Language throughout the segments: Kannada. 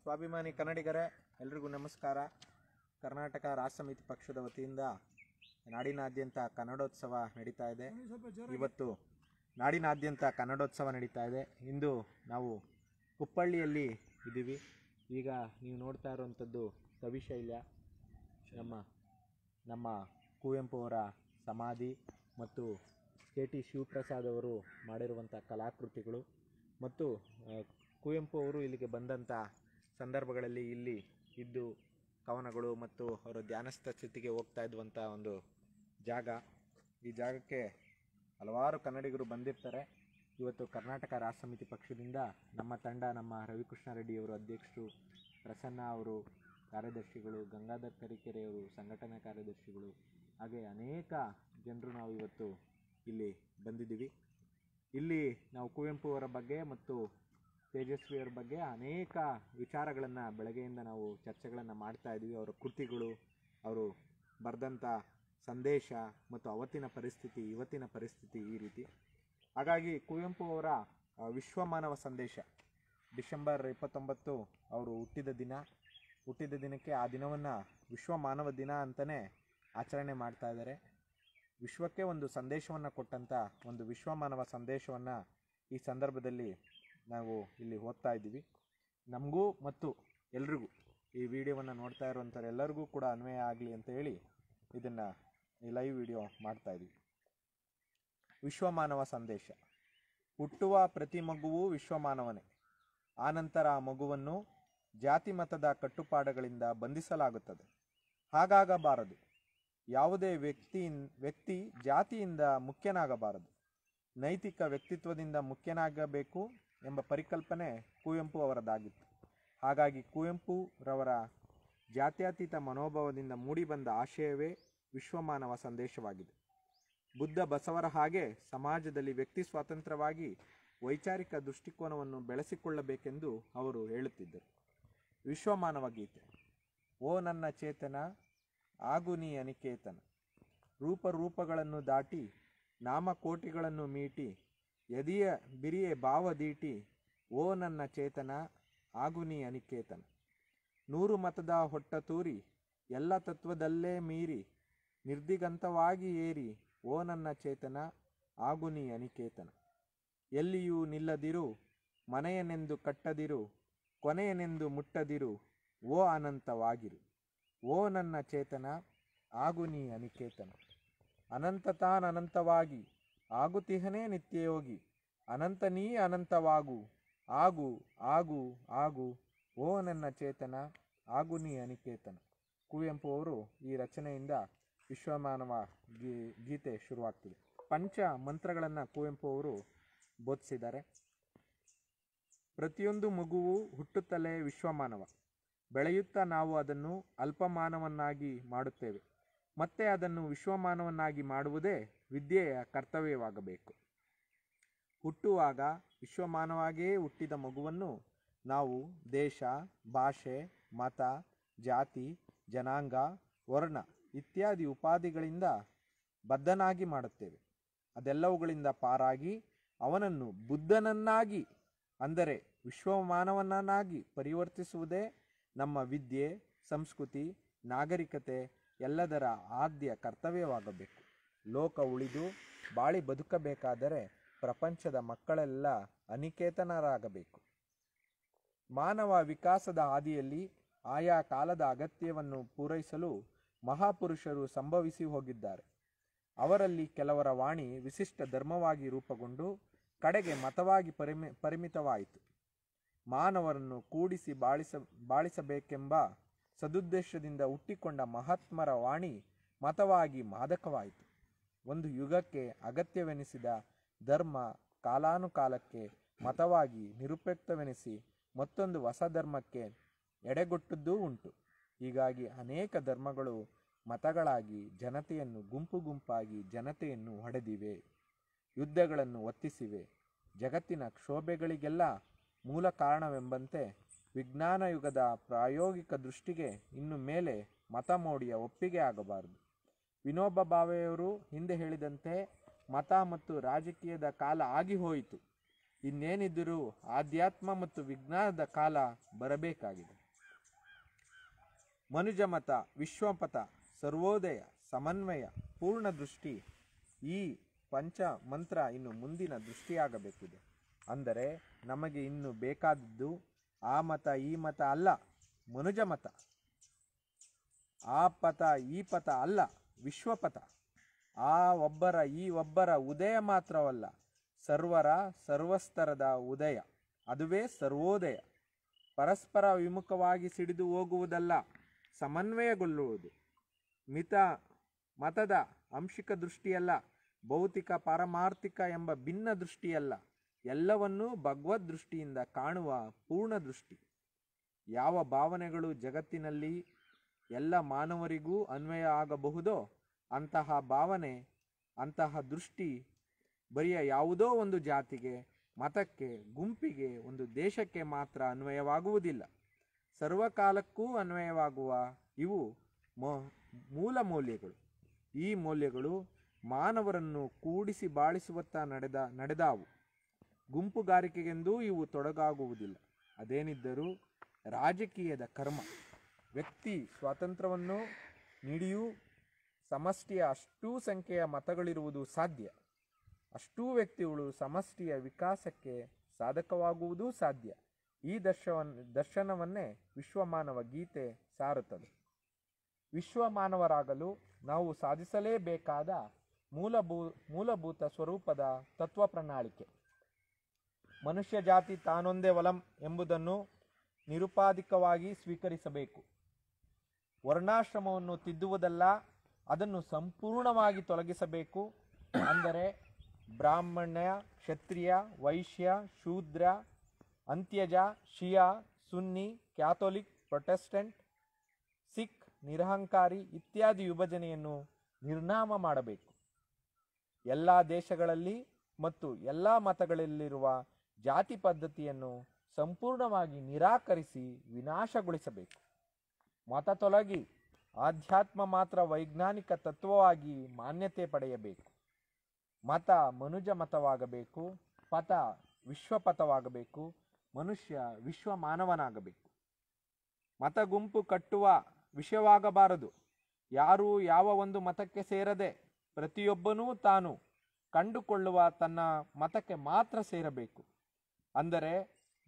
ಸ್ವಾಭಿಮಾನಿ ಕನ್ನಡಿಗರೇ ಎಲ್ರಿಗೂ ನಮಸ್ಕಾರ ಕರ್ನಾಟಕ ರಾಷ್ಟ್ರ ಸಮಿತಿ ಪಕ್ಷದ ವತಿಯಿಂದ ನಾಡಿನಾದ್ಯಂತ ಕನ್ನಡೋತ್ಸವ ನಡೀತಾ ಇದೆ ಇವತ್ತು ನಾಡಿನಾದ್ಯಂತ ಕನ್ನಡೋತ್ಸವ ನಡೀತಾ ಇದೆ ಇಂದು ನಾವು ಕುಪ್ಪಳ್ಳಿಯಲ್ಲಿ ಇದ್ದೀವಿ ಈಗ ನೀವು ನೋಡ್ತಾ ಇರುವಂಥದ್ದು ಕವಿಶೈಲ್ಯ ನಮ್ಮ ನಮ್ಮ ಕುವೆಂಪು ಅವರ ಸಮಾಧಿ ಮತ್ತು ಕೆ ಟಿ ಶಿವಪ್ರಸಾದ್ ಅವರು ಮಾಡಿರುವಂಥ ಕಲಾಕೃತಿಗಳು ಮತ್ತು ಕುವೆಂಪು ಅವರು ಇಲ್ಲಿಗೆ ಬಂದಂಥ ಸಂದರ್ಭಗಳಲ್ಲಿ ಇಲ್ಲಿ ಇದ್ದು ಕವನಗಳು ಮತ್ತು ಅವರ ಧ್ಯಾನಸ್ಥ ಸ್ಥಿತಿಗೆ ಹೋಗ್ತಾ ಇದ್ದಂಥ ಒಂದು ಜಾಗ ಈ ಜಾಗಕ್ಕೆ ಹಲವಾರು ಕನ್ನಡಿಗರು ಬಂದಿರ್ತಾರೆ ಇವತ್ತು ಕರ್ನಾಟಕ ರಾಷ್ಟ್ರ ಸಮಿತಿ ಪಕ್ಷದಿಂದ ನಮ್ಮ ತಂಡ ನಮ್ಮ ರವಿಕೃಷ್ಣ ರೆಡ್ಡಿಯವರು ಅಧ್ಯಕ್ಷರು ಪ್ರಸನ್ನ ಅವರು ಕಾರ್ಯದರ್ಶಿಗಳು ಗಂಗಾಧರ್ ತರೀಕೆರೆಯವರು ಸಂಘಟನಾ ಕಾರ್ಯದರ್ಶಿಗಳು ಹಾಗೆ ಅನೇಕ ಜನರು ನಾವು ಇವತ್ತು ಇಲ್ಲಿ ಬಂದಿದ್ದೀವಿ ಇಲ್ಲಿ ನಾವು ಕುವೆಂಪು ಅವರ ಬಗ್ಗೆ ಮತ್ತು ತೇಜಸ್ವಿಯವ್ರ ಬಗ್ಗೆ ಅನೇಕ ವಿಚಾರಗಳನ್ನು ಬೆಳಗ್ಗೆಯಿಂದ ನಾವು ಚರ್ಚೆಗಳನ್ನು ಮಾಡ್ತಾ ಇದ್ದೀವಿ ಅವರ ಕೃತಿಗಳು ಅವರು ಬರೆದಂಥ ಸಂದೇಶ ಮತ್ತು ಅವತ್ತಿನ ಪರಿಸ್ಥಿತಿ ಇವತ್ತಿನ ಪರಿಸ್ಥಿತಿ ಈ ರೀತಿ ಹಾಗಾಗಿ ಕುವೆಂಪು ಅವರ ವಿಶ್ವಮಾನವ ಸಂದೇಶ ಡಿಸೆಂಬರ್ ಇಪ್ಪತ್ತೊಂಬತ್ತು ಅವರು ಹುಟ್ಟಿದ ದಿನ ಹುಟ್ಟಿದ ದಿನಕ್ಕೆ ಆ ದಿನವನ್ನು ವಿಶ್ವ ಮಾನವ ದಿನ ಅಂತಲೇ ಆಚರಣೆ ಮಾಡ್ತಾ ಇದ್ದಾರೆ ವಿಶ್ವಕ್ಕೆ ಒಂದು ಸಂದೇಶವನ್ನು ಕೊಟ್ಟಂಥ ಒಂದು ವಿಶ್ವಮಾನವ ಸಂದೇಶವನ್ನು ಈ ಸಂದರ್ಭದಲ್ಲಿ ನಾವು ಇಲ್ಲಿ ಓದ್ತಾ ಇದ್ದೀವಿ ನಮಗೂ ಮತ್ತು ಎಲ್ರಿಗೂ ಈ ವಿಡಿಯೋವನ್ನು ನೋಡ್ತಾ ಎಲ್ಲರಿಗೂ ಕೂಡ ಅನ್ವಯ ಆಗಲಿ ಅಂತ ಹೇಳಿ ಇದನ್ನು ಈ ಲೈವ್ ವಿಡಿಯೋ ಮಾಡ್ತಾ ಇದ್ದೀವಿ ವಿಶ್ವಮಾನವ ಸಂದೇಶ ಹುಟ್ಟುವ ಪ್ರತಿ ಮಗುವೂ ವಿಶ್ವಮಾನವನೇ ಆನಂತರ ಆ ಮಗುವನ್ನು ಜಾತಿ ಮತದ ಕಟ್ಟುಪಾಡುಗಳಿಂದ ಬಂಧಿಸಲಾಗುತ್ತದೆ ಹಾಗಾಗಬಾರದು ಯಾವುದೇ ವ್ಯಕ್ತಿ ವ್ಯಕ್ತಿ ಜಾತಿಯಿಂದ ಮುಖ್ಯನಾಗಬಾರದು ನೈತಿಕ ವ್ಯಕ್ತಿತ್ವದಿಂದ ಮುಖ್ಯನಾಗಬೇಕು ಎಂಬ ಪರಿಕಲ್ಪನೆ ಕುವೆಂಪು ಅವರದಾಗಿತ್ತು ಹಾಗಾಗಿ ಕುವೆಂಪುರವರ ಜಾತ್ಯತೀತ ಮನೋಭಾವದಿಂದ ಮೂಡಿಬಂದ ಆಶಯವೇ ವಿಶ್ವಮಾನವ ಸಂದೇಶವಾಗಿದೆ ಬುದ್ಧ ಬಸವರ ಹಾಗೆ ಸಮಾಜದಲ್ಲಿ ವ್ಯಕ್ತಿ ಸ್ವಾತಂತ್ರ್ಯವಾಗಿ ವೈಚಾರಿಕ ದೃಷ್ಟಿಕೋನವನ್ನು ಬೆಳೆಸಿಕೊಳ್ಳಬೇಕೆಂದು ಅವರು ಹೇಳುತ್ತಿದ್ದರು ವಿಶ್ವಮಾನವ ಗೀತೆ ಓ ನನ್ನ ಚೇತನ ಆಗು ನೀ ಅನಿಕೇತನ ರೂಪರೂಪಗಳನ್ನು ದಾಟಿ ನಾಮಕೋಟಿಗಳನ್ನು ಮೀಟಿ ಎದಿಯ ಬಿರಿಯೆ ಭಾವದೀಟಿ ಓ ನನ್ನ ಚೇತನ ಆಗುನಿ ಅನಿಕೇತನ ನೂರು ಮತದ ಹೊಟ್ಟ ತೂರಿ ಎಲ್ಲ ತತ್ವದಲ್ಲೇ ಮೀರಿ ನಿರ್ದಿಗಂತವಾಗಿ ಏರಿ ಓ ನನ್ನ ಚೇತನ ಆಗುನಿ ಅನಿಕೇತನ ಎಲ್ಲಿಯೂ ನಿಲ್ಲದಿರು ಮನೆಯನೆಂದು ಕಟ್ಟದಿರು ಕೊನೆಯನೆಂದು ಮುಟ್ಟದಿರು ಓ ಅನಂತವಾಗಿರು ಓ ನನ್ನ ಚೇತನ ಆಗುನಿ ಅನಿಕೇತನ ಅನಂತವಾಗಿ ಆಗುತಿಹನೇ ನಿತ್ಯಯೋಗಿ ಅನಂತ ನೀ ಅನಂತವಾಗು ಆಗು ಆಗು ಆಗು ಓ ನನ್ನ ಚೇತನ ಆಗು ನೀ ಅನಿಕೇತನ ಕುವೆಂಪು ಅವರು ಈ ರಚನೆಯಿಂದ ವಿಶ್ವಮಾನವ ಗೀ ಗೀತೆ ಶುರುವಾಗ್ತಿದೆ ಪಂಚ ಮಂತ್ರಗಳನ್ನು ಕುವೆಂಪು ಅವರು ಬೋಧಿಸಿದ್ದಾರೆ ಪ್ರತಿಯೊಂದು ಮಗುವು ಹುಟ್ಟುತ್ತಲೇ ವಿಶ್ವಮಾನವ ಬೆಳೆಯುತ್ತಾ ನಾವು ಅದನ್ನು ಅಲ್ಪಮಾನವನ್ನಾಗಿ ಮಾಡುತ್ತೇವೆ ಮತ್ತೆ ಅದನ್ನು ವಿಶ್ವಮಾನವನ್ನಾಗಿ ಮಾಡುವುದೇ ವಿದ್ಯೆಯ ಕರ್ತವ್ಯವಾಗಬೇಕು ಹುಟ್ಟುವಾಗ ವಿಶ್ವಮಾನವಾಗಿಯೇ ಹುಟ್ಟಿದ ಮಗುವನ್ನು ನಾವು ದೇಶ ಭಾಷೆ ಮತ ಜಾತಿ ಜನಾಂಗ ವರ್ಣ ಇತ್ಯಾದಿ ಉಪಾಧಿಗಳಿಂದ ಬದ್ಧನಾಗಿ ಮಾಡುತ್ತೇವೆ ಅದೆಲ್ಲವುಗಳಿಂದ ಪಾರಾಗಿ ಅವನನ್ನು ಬುದ್ಧನನ್ನಾಗಿ ಅಂದರೆ ವಿಶ್ವಮಾನವನನ್ನಾಗಿ ಪರಿವರ್ತಿಸುವುದೇ ನಮ್ಮ ವಿದ್ಯೆ ಸಂಸ್ಕೃತಿ ನಾಗರಿಕತೆ ಎಲ್ಲದರ ಆದ್ಯ ಕರ್ತವ್ಯವಾಗಬೇಕು ಲೋಕ ಉಳಿದು ಬಾಳಿ ಬದುಕಬೇಕಾದರೆ ಪ್ರಪಂಚದ ಮಕ್ಕಳೆಲ್ಲ ಅನಿಕೇತನರಾಗಬೇಕು ಮಾನವ ವಿಕಾಸದ ಹಾದಿಯಲ್ಲಿ ಆಯಾ ಕಾಲದ ಅಗತ್ಯವನ್ನು ಪೂರೈಸಲು ಮಹಾಪುರುಷರು ಸಂಭವಿಸಿ ಹೋಗಿದ್ದಾರೆ ಅವರಲ್ಲಿ ಕೆಲವರ ವಾಣಿ ವಿಶಿಷ್ಟ ಧರ್ಮವಾಗಿ ರೂಪುಗೊಂಡು ಕಡೆಗೆ ಮತವಾಗಿ ಪರಿಮಿ ಪರಿಮಿತವಾಯಿತು ಮಾನವರನ್ನು ಕೂಡಿಸಿ ಬಾಳಿಸ ಬಾಳಿಸಬೇಕೆಂಬ ಸದುದ್ದೇಶದಿಂದ ಹುಟ್ಟಿಕೊಂಡ ಮಹಾತ್ಮರ ವಾಣಿ ಮತವಾಗಿ ಮಾದಕವಾಯಿತು ಒಂದು ಯುಗಕ್ಕೆ ಅಗತ್ಯವೆನಿಸಿದ ಧರ್ಮ ಕಾಲಾನುಕಾಲಕ್ಕೆ ಮತವಾಗಿ ನಿರುಪಯುಕ್ತವೆನಿಸಿ ಮತ್ತೊಂದು ಹೊಸ ಧರ್ಮಕ್ಕೆ ಎಡೆಗೊಟ್ಟದ್ದೂ ಉಂಟು ಹೀಗಾಗಿ ಅನೇಕ ಧರ್ಮಗಳು ಮತಗಳಾಗಿ ಜನತೆಯನ್ನು ಗುಂಪು ಗುಂಪಾಗಿ ಜನತೆಯನ್ನು ಹೊಡೆದಿವೆ ಯುದ್ಧಗಳನ್ನು ಒತ್ತಿಸಿವೆ ಜಗತ್ತಿನ ಕ್ಷೋಭೆಗಳಿಗೆಲ್ಲ ಮೂಲ ಕಾರಣವೆಂಬಂತೆ ವಿಜ್ಞಾನ ಯುಗದ ಪ್ರಾಯೋಗಿಕ ದೃಷ್ಟಿಗೆ ಇನ್ನು ಮೇಲೆ ಮತ ಮೋಡಿಯ ಒಪ್ಪಿಗೆ ಆಗಬಾರದು ವಿನೋಬ ಭಾವೆಯವರು ಹಿಂದೆ ಹೇಳಿದಂತೆ ಮತ ಮತ್ತು ರಾಜಕೀಯದ ಕಾಲ ಆಗಿ ಹೋಯಿತು ಇನ್ನೇನಿದ್ದರೂ ಆಧ್ಯಾತ್ಮ ಮತ್ತು ವಿಜ್ಞಾನದ ಕಾಲ ಬರಬೇಕಾಗಿದೆ ಮನುಜ ಮತ ಸರ್ವೋದಯ ಸಮನ್ವಯ ಪೂರ್ಣ ದೃಷ್ಟಿ ಈ ಪಂಚ ಮಂತ್ರ ಇನ್ನು ಮುಂದಿನ ದೃಷ್ಟಿಯಾಗಬೇಕಿದೆ ಅಂದರೆ ನಮಗೆ ಇನ್ನು ಬೇಕಾದದ್ದು ಆ ಮತ ಈ ಮತ ಅಲ್ಲ ಮನುಜ ಮತ ಆ ಪಥ ಈ ಪಥ ಅಲ್ಲ ವಿಶ್ವಪಥ ಆ ಒಬ್ಬರ ಈ ಒಬ್ಬರ ಉದಯ ಮಾತ್ರವಲ್ಲ ಸರ್ವರ ಸರ್ವಸ್ತರದ ಉದಯ ಅದುವೇ ಸರ್ವೋದಯ ಪರಸ್ಪರ ವಿಮುಖವಾಗಿ ಸಿಡಿದು ಹೋಗುವುದಲ್ಲ ಸಮನ್ವಯಗೊಳ್ಳುವುದು ಮಿತ ಮತದ ಅಂಶಿಕ ದೃಷ್ಟಿಯಲ್ಲ ಭೌತಿಕ ಪಾರಮಾರ್ಥಿಕ ಎಂಬ ಭಿನ್ನ ದೃಷ್ಟಿಯಲ್ಲ ಎಲ್ಲವನ್ನೂ ಭಗವದ್ ದೃಷ್ಟಿಯಿಂದ ಕಾಣುವ ಪೂರ್ಣ ದೃಷ್ಟಿ ಯಾವ ಭಾವನೆಗಳು ಜಗತ್ತಿನಲ್ಲಿ ಎಲ್ಲ ಮಾನವರಿಗೂ ಅನ್ವಯ ಆಗಬಹುದೋ ಅಂತಹ ಭಾವನೆ ಅಂತಹ ದೃಷ್ಟಿ ಬರಿಯ ಯಾವುದೋ ಒಂದು ಜಾತಿಗೆ ಮತಕ್ಕೆ ಗುಂಪಿಗೆ ಒಂದು ದೇಶಕ್ಕೆ ಮಾತ್ರ ಅನ್ವಯವಾಗುವುದಿಲ್ಲ ಸರ್ವಕಾಲಕ್ಕೂ ಅನ್ವಯವಾಗುವ ಇವು ಮ ಮೂಲ ಮೌಲ್ಯಗಳು ಈ ಮೌಲ್ಯಗಳು ಮಾನವರನ್ನು ಕೂಡಿಸಿ ಬಾಳಿಸುವತ್ತ ನಡೆದ ನಡೆದಾವು ಗುಂಪುಗಾರಿಕೆಗೆಂದೂ ಇವು ತೊಡಗಾಗುವುದಿಲ್ಲ ಅದೇನಿದ್ದರೂ ರಾಜಕೀಯದ ಕರ್ಮ ವ್ಯಕ್ತಿ ಸ್ವಾತಂತ್ರ್ಯವನ್ನು ನೀಡಿಯೂ ಸಮಷ್ಟಿಯ ಅಷ್ಟೂ ಸಂಖ್ಯೆಯ ಮತಗಳಿರುವುದು ಸಾಧ್ಯ ಅಷ್ಟೂ ವ್ಯಕ್ತಿಗಳು ಸಮಷ್ಟಿಯ ವಿಕಾಸಕ್ಕೆ ಸಾಧಕವಾಗುವುದೂ ಸಾಧ್ಯ ಈ ದರ್ಶವನ್ ದರ್ಶನವನ್ನೇ ವಿಶ್ವಮಾನವ ಗೀತೆ ಸಾರುತ್ತದೆ ವಿಶ್ವಮಾನವರಾಗಲು ನಾವು ಸಾಧಿಸಲೇಬೇಕಾದ ಮೂಲಭೂ ಮೂಲಭೂತ ಸ್ವರೂಪದ ತತ್ವ ಪ್ರಣಾಳಿಕೆ ಮನುಷ್ಯ ಜಾತಿ ತಾನೊಂದೇ ವಲಂ ಎಂಬುದನ್ನು ನಿರುಪಾಧಿಕವಾಗಿ ಸ್ವೀಕರಿಸಬೇಕು ವರ್ಣಾಶ್ರಮವನ್ನು ತಿದ್ದುವುದಲ್ಲ ಅದನ್ನು ಸಂಪೂರ್ಣವಾಗಿ ತೊಲಗಿಸಬೇಕು ಅಂದರೆ ಬ್ರಾಹ್ಮಣ್ಯ ಕ್ಷತ್ರಿಯ ವೈಶ್ಯ ಶೂದ್ರ ಅಂತ್ಯಜ ಶಿಯಾ ಸುನ್ನಿ ಕ್ಯಾಥೋಲಿಕ್ ಪ್ರೊಟೆಸ್ಟೆಂಟ್ ಸಿಖ್ ನಿರಹಂಕಾರಿ ಇತ್ಯಾದಿ ವಿಭಜನೆಯನ್ನು ನಿರ್ನಾಮ ಮಾಡಬೇಕು ಎಲ್ಲ ದೇಶಗಳಲ್ಲಿ ಮತ್ತು ಎಲ್ಲ ಮತಗಳಲ್ಲಿರುವ ಜಾತಿ ಪದ್ಧತಿಯನ್ನು ಸಂಪೂರ್ಣವಾಗಿ ನಿರಾಕರಿಸಿ ವಿನಾಶಗೊಳಿಸಬೇಕು ಮತ ತೊಲಗಿ ಆಧ್ಯಾತ್ಮ ಮಾತ್ರ ವೈಜ್ಞಾನಿಕ ತತ್ವವಾಗಿ ಮಾನ್ಯತೆ ಪಡೆಯಬೇಕು ಮತ ಮನುಜ ಮತವಾಗಬೇಕು ಪಥ ವಿಶ್ವಪಥವಾಗಬೇಕು ಮನುಷ್ಯ ವಿಶ್ವ ಮಾನವನಾಗಬೇಕು ಮತ ಗುಂಪು ಕಟ್ಟುವ ವಿಷಯವಾಗಬಾರದು ಯಾರೂ ಯಾವ ಒಂದು ಮತಕ್ಕೆ ಸೇರದೆ ಪ್ರತಿಯೊಬ್ಬನೂ ತಾನು ಕಂಡುಕೊಳ್ಳುವ ತನ್ನ ಮತಕ್ಕೆ ಮಾತ್ರ ಸೇರಬೇಕು ಅಂದರೆ